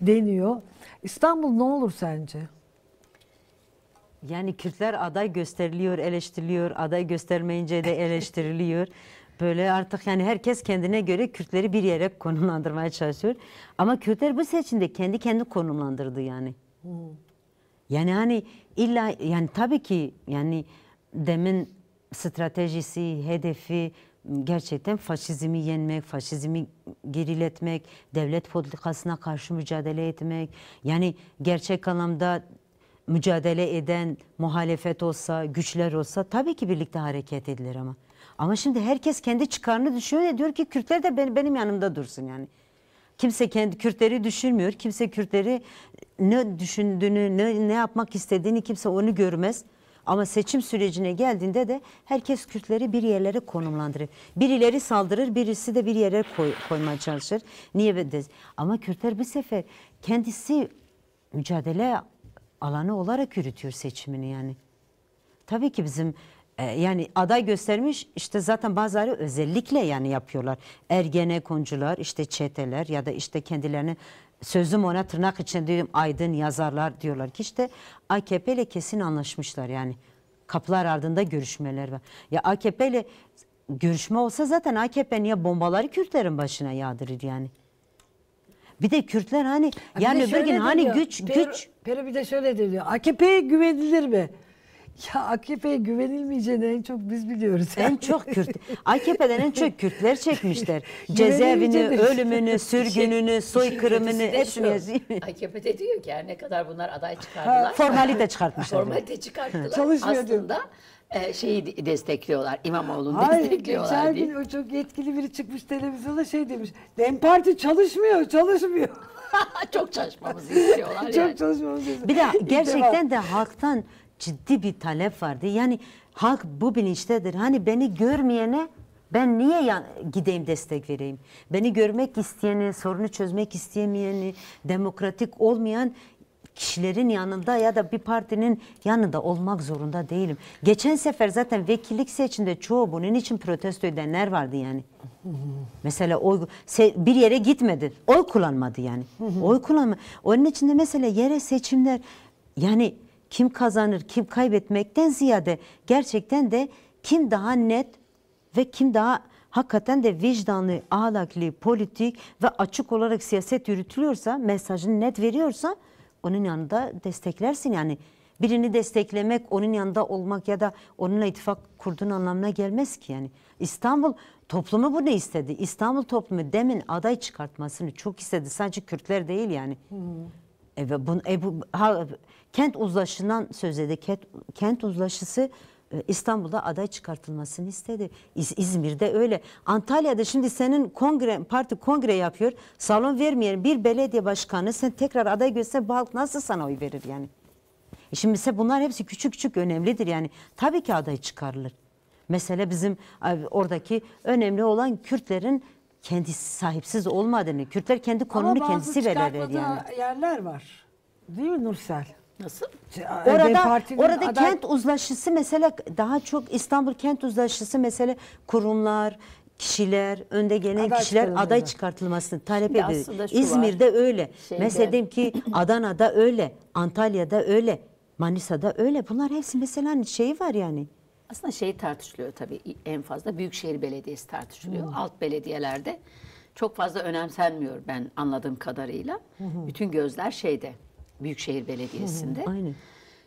deniyor. İstanbul ne olur sence? Yani Kürtler aday gösteriliyor, eleştiriliyor. Aday göstermeyince de eleştiriliyor. Böyle artık yani herkes kendine göre Kürtleri bir yere konumlandırmaya çalışıyor. Ama Kürtler bu seçimde kendi kendi konumlandırdı yani. Hmm. Yani hani illa yani tabii ki yani demin stratejisi, hedefi gerçekten faşizmi yenmek, faşizmi geriletmek, devlet politikasına karşı mücadele etmek. Yani gerçek anlamda mücadele eden muhalefet olsa, güçler olsa tabii ki birlikte hareket edilir ama. Ama şimdi herkes kendi çıkarını düşünüyor ya diyor ki Kürtler de benim, benim yanımda dursun yani. Kimse kendi Kürtleri düşünmüyor. Kimse Kürtleri ne düşündüğünü, ne, ne yapmak istediğini kimse onu görmez. Ama seçim sürecine geldiğinde de herkes Kürtleri bir yerlere konumlandırır. Birileri saldırır, birisi de bir yere koy, koymaya çalışır. Niye deriz? Ama Kürtler bir sefer kendisi mücadele alanı olarak yürütüyor seçimini yani. Tabii ki bizim e, yani aday göstermiş işte zaten bazıları özellikle yani yapıyorlar. Ergenekoncular işte çeteler ya da işte kendilerini sözüm ona tırnak içinde diyorum aydın yazarlar diyorlar ki işte AKP ile kesin anlaşmışlar yani kapılar ardında görüşmeler var. Ya AKP ile görüşme olsa zaten AKP niye bombaları Kürtlerin başına yağdırır yani. Bir de Kürtler hani yani öbür gün hani güç per, güç. Peri bir de şöyle diyor AKP'ye güvenilir mi? Ya AKP'ye güvenilmeyeceğini en çok biz biliyoruz. En çok Kürt. AKP'den en çok Kürtler çekmişler. Cezaevini, şey ölümünü, şey sürgününü, şey soykırımını hepsini yazayım. AKP de diyor ki her ne kadar bunlar aday çıkardılar. Ha, formalite çıkartmışlar. formalite çıkarttılar. Çalışmıyor Aslında E şeyi destekliyorlar. İmamoğlu'nu Hayır, destekliyorlar Hayır, gün o çok yetkili biri çıkmış televizyonda şey demiş. Dem Parti çalışmıyor, çalışmıyor. çok çalışmamızı istiyorlar çok yani. Çok çalışmamızı istiyorlar. Bir de gerçekten de halktan ciddi bir talep vardı. Yani halk bu bilinçtedir. Hani beni görmeyene ben niye gideyim destek vereyim? Beni görmek isteyeni, sorunu çözmek isteyemeyeni demokratik olmayan kişilerin yanında ya da bir partinin yanında olmak zorunda değilim. Geçen sefer zaten vekillik seçiminde çoğu bunun için protesto edenler vardı yani. Mesela oy bir yere gitmedi. Oy kullanmadı yani. Oy kullanma. Onun içinde mesela yere seçimler yani kim kazanır, kim kaybetmekten ziyade gerçekten de kim daha net ve kim daha hakikaten de vicdanlı, ahlaklı, politik ve açık olarak siyaset yürütülüyorsa, mesajını net veriyorsa onun yanında desteklersin yani. Birini desteklemek, onun yanında olmak ya da onunla ittifak kurduğun anlamına gelmez ki yani. İstanbul toplumu bu ne istedi. İstanbul toplumu demin aday çıkartmasını çok istedi. Sadece Kürtler değil yani. Hmm. E, ve bu, e, bu, ha, kent uzlaşından söz edildi. Kent, kent uzlaşısı e, İstanbul'da aday çıkartılmasını istedi. İz, İzmir'de öyle. Antalya'da şimdi senin kongre, parti kongre yapıyor. Salon vermeyen bir belediye başkanı sen tekrar aday göster bu halk nasıl sana oy verir yani? E şimdi ise bunlar hepsi küçük küçük önemlidir yani. Tabii ki aday çıkarılır. Mesele bizim e, oradaki önemli olan Kürtlerin kendisi sahipsiz olmadığını, Kürtler kendi konumunu kendisi belirler yani. yerler var. Değil mi Nursel? Nasıl? Orada orada aday... kent uzlaşısı mesela daha çok İstanbul kent uzlaşısı mesela kurumlar, kişiler, önde gelen aday kişiler aday çıkartılmasını talep Şimdi ediyor. İzmir'de var. öyle. Şeyde... Mesela diyeyim ki Adana'da öyle, Antalya'da öyle, Manisa'da öyle. Bunlar hepsi mesela hani şeyi var yani. Aslında şey tartışılıyor tabii en fazla Büyükşehir Belediyesi tartışılıyor. Hmm. Alt belediyelerde çok fazla önemsenmiyor ben anladığım kadarıyla. Hmm. Bütün gözler şeyde Büyükşehir Belediyesi'nde. Hmm. Aynen.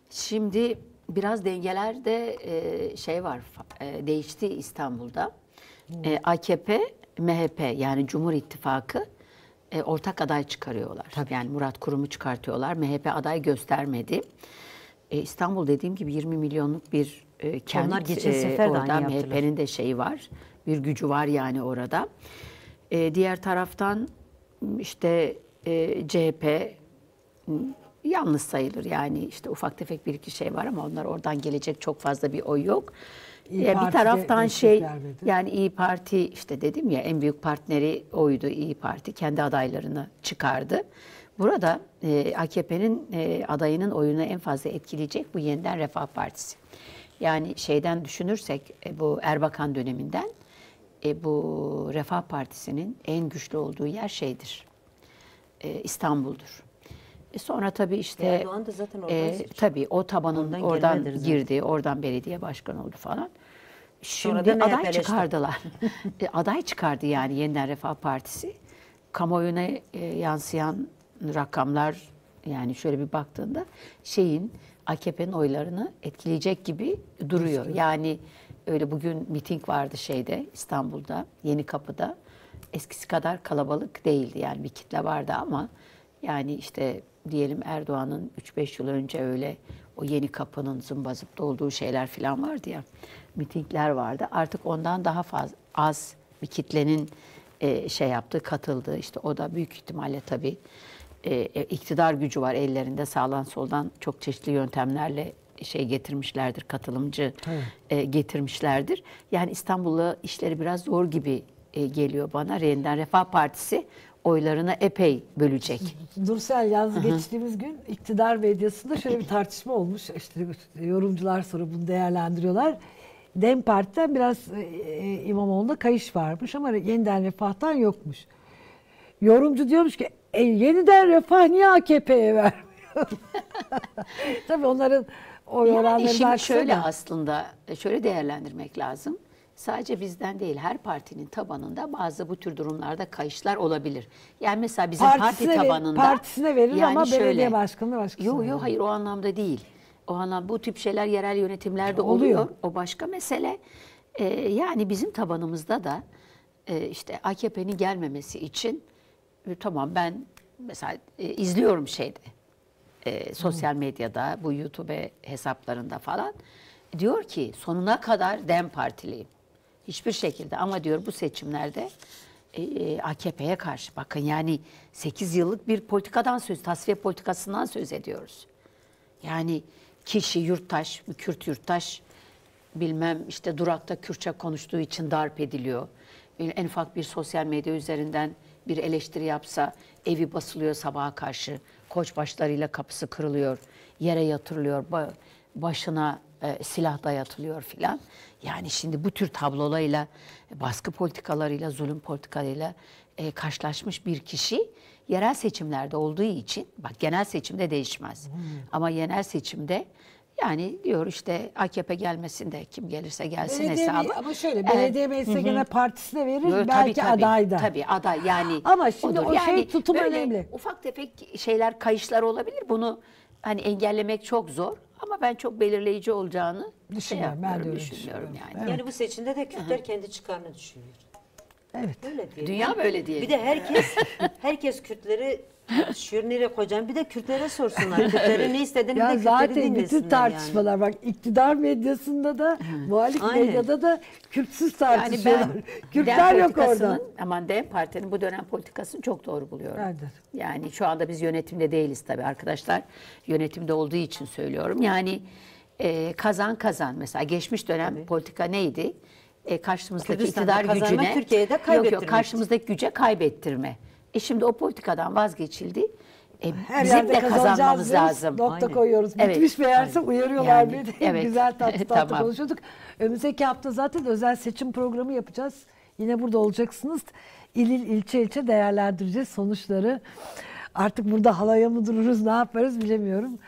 Şimdi biraz dengelerde e, şey var e, değişti İstanbul'da. E, AKP, MHP yani Cumhur İttifakı e, ortak aday çıkarıyorlar. Tabii. Yani Murat Kurum'u çıkartıyorlar. MHP aday göstermedi. E, İstanbul dediğim gibi 20 milyonluk bir e, kendi Onlar geçen e, sefer de MHP'nin de şeyi var. Bir gücü var yani orada. E, diğer taraftan işte e, CHP yalnız sayılır. Yani işte ufak tefek bir iki şey var ama onlar oradan gelecek çok fazla bir oy yok. İyi yani bir taraftan şey vermedi. yani İyi Parti işte dedim ya en büyük partneri oydu İyi Parti kendi adaylarını çıkardı. Burada e, AKP'nin e, adayının oyunu en fazla etkileyecek bu yeniden Refah Partisi. Yani şeyden düşünürsek e, bu Erbakan döneminden e, bu Refah Partisi'nin en güçlü olduğu yer şeydir. E, İstanbul'dur. sonra tabii işte Erdoğan da zaten oradan e, tabii o tabanın oradan, oradan girdi, oradan belediye başkanı oldu falan. Şimdi Sonra aday çıkardılar. aday çıkardı yani Yeniden Refah Partisi. Kamuoyuna yansıyan rakamlar yani şöyle bir baktığında şeyin AKP'nin oylarını etkileyecek gibi duruyor. Yani öyle bugün miting vardı şeyde İstanbul'da Yeni Kapı'da. Eskisi kadar kalabalık değildi yani bir kitle vardı ama yani işte diyelim Erdoğan'ın 3-5 yıl önce öyle o yeni kapının zımbazıpta dolduğu şeyler falan vardı ya mitingler vardı. Artık ondan daha fazla az bir kitlenin e, şey yaptığı katıldığı işte o da büyük ihtimalle tabii e, e, iktidar gücü var ellerinde sağdan soldan çok çeşitli yöntemlerle şey getirmişlerdir, katılımcı e, getirmişlerdir. Yani İstanbul'a işleri biraz zor gibi e, geliyor bana. Yeniden Refah Partisi oylarını epey bölecek. dursel yalnız geçtiğimiz gün iktidar medyasında şöyle bir tartışma olmuş. İşte yorumcular sonra bunu değerlendiriyorlar. Dem Parti'den biraz e, e İmamoğlu'na kayış varmış ama yeniden refahtan yokmuş yorumcu diyormuş ki e, yeniden refah niye AKP'ye vermiyor? Tabii onların o yani oranları şimdi şöyle aslında e, şöyle değerlendirmek lazım. Sadece bizden değil her partinin tabanında bazı bu tür durumlarda kayışlar olabilir. Yani mesela bizim partisine parti tabanında. Verir, partisine verir yani ama şöyle, belediye başkanı başkasına. Yok yok hayır o anlamda değil. O anlamda bu tip şeyler yerel yönetimlerde oluyor. oluyor. O başka mesele. Ee, yani bizim tabanımızda da e, işte AKP'nin gelmemesi için ee, tamam ben mesela e, izliyorum şeyde e, sosyal medyada bu YouTube hesaplarında falan diyor ki sonuna kadar Dem Partiliyim. Hiçbir şekilde ama diyor bu seçimlerde e, e AKP'ye karşı bakın yani 8 yıllık bir politikadan söz, tasfiye politikasından söz ediyoruz. Yani kişi yurttaş, Kürt yurttaş bilmem işte durakta Kürtçe konuştuğu için darp ediliyor. En ufak bir sosyal medya üzerinden bir eleştiri yapsa evi basılıyor sabaha karşı. Koç başlarıyla kapısı kırılıyor. Yere yatırılıyor. Başına e, silah dayatılıyor filan. Yani şimdi bu tür tablolarıyla, baskı politikalarıyla, zulüm politikalarıyla e, karşılaşmış bir kişi yerel seçimlerde olduğu için bak genel seçimde değişmez. Hmm. Ama genel seçimde yani diyor işte AKP gelmesin de kim gelirse gelsin belediye hesabı. Ama şöyle belediye evet. meclise gene partisine verir diyor, belki tabii, aday da. Tabii aday yani. Ama şimdi odur. o şey yani tutum önemli. Ufak tefek şeyler kayışlar olabilir. Bunu hani engellemek çok zor ama ben çok belirleyici olacağını şey düşünüyorum. Şey ben de düşünüyorum, düşünüyorum yani. Evet. Yani bu seçimde de Kürtler kendi çıkarını düşünüyor. Evet. Öyle diyelim. Dünya böyle diyelim. Bir de herkes herkes Kürtleri Şürnire kocam. bir de Kürtlere sorsunlar. Kürtlerin ne istediğini ya de Kürtleri zaten bütün tartışmalar yani. bak iktidar medyasında da muhalif Aynen. medyada da Kürtsüz tartışıyorlar. Yani ben Kürtler yok orada. Aman DEM Parti'nin bu dönem politikasını çok doğru buluyorum. Evet. Yani şu anda biz yönetimde değiliz tabii arkadaşlar. Yönetimde olduğu için söylüyorum. Yani e, kazan kazan mesela geçmiş dönem tabii. politika neydi? e, karşımızdaki iktidar gücüne Türkiye'de yok yok karşımızdaki güce kaybettirme. E şimdi o politikadan vazgeçildi. E, Her bizim de kazanmamız lazım. Nokta Aynen. koyuyoruz. Evet. Bitmiş meğerse Aynen. uyarıyorlar yani, de Evet. Güzel tatlı tatlı tamam. konuşuyorduk. Önümüzdeki hafta zaten özel seçim programı yapacağız. Yine burada olacaksınız. İl il ilçe ilçe değerlendireceğiz sonuçları. Artık burada halaya mı dururuz ne yaparız bilemiyorum.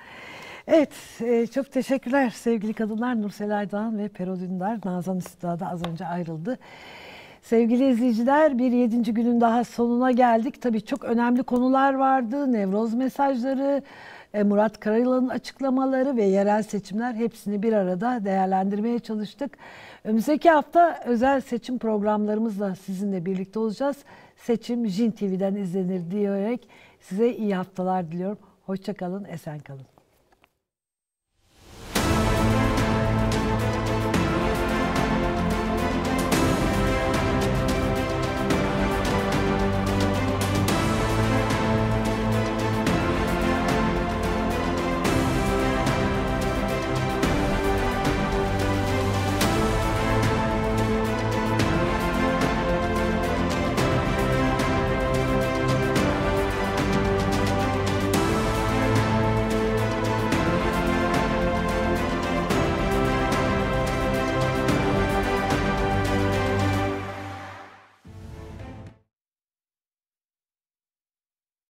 Evet, e, çok teşekkürler sevgili kadınlar. Nursel Aydoğan ve Perol Ündar, Nazan Üstad'a az önce ayrıldı. Sevgili izleyiciler, bir yedinci günün daha sonuna geldik. Tabii çok önemli konular vardı. Nevroz mesajları, e, Murat Karayılan'ın açıklamaları ve yerel seçimler hepsini bir arada değerlendirmeye çalıştık. Önümüzdeki hafta özel seçim programlarımızla sizinle birlikte olacağız. Seçim Jin TV'den izlenir diyerek size iyi haftalar diliyorum. Hoşçakalın, esen kalın.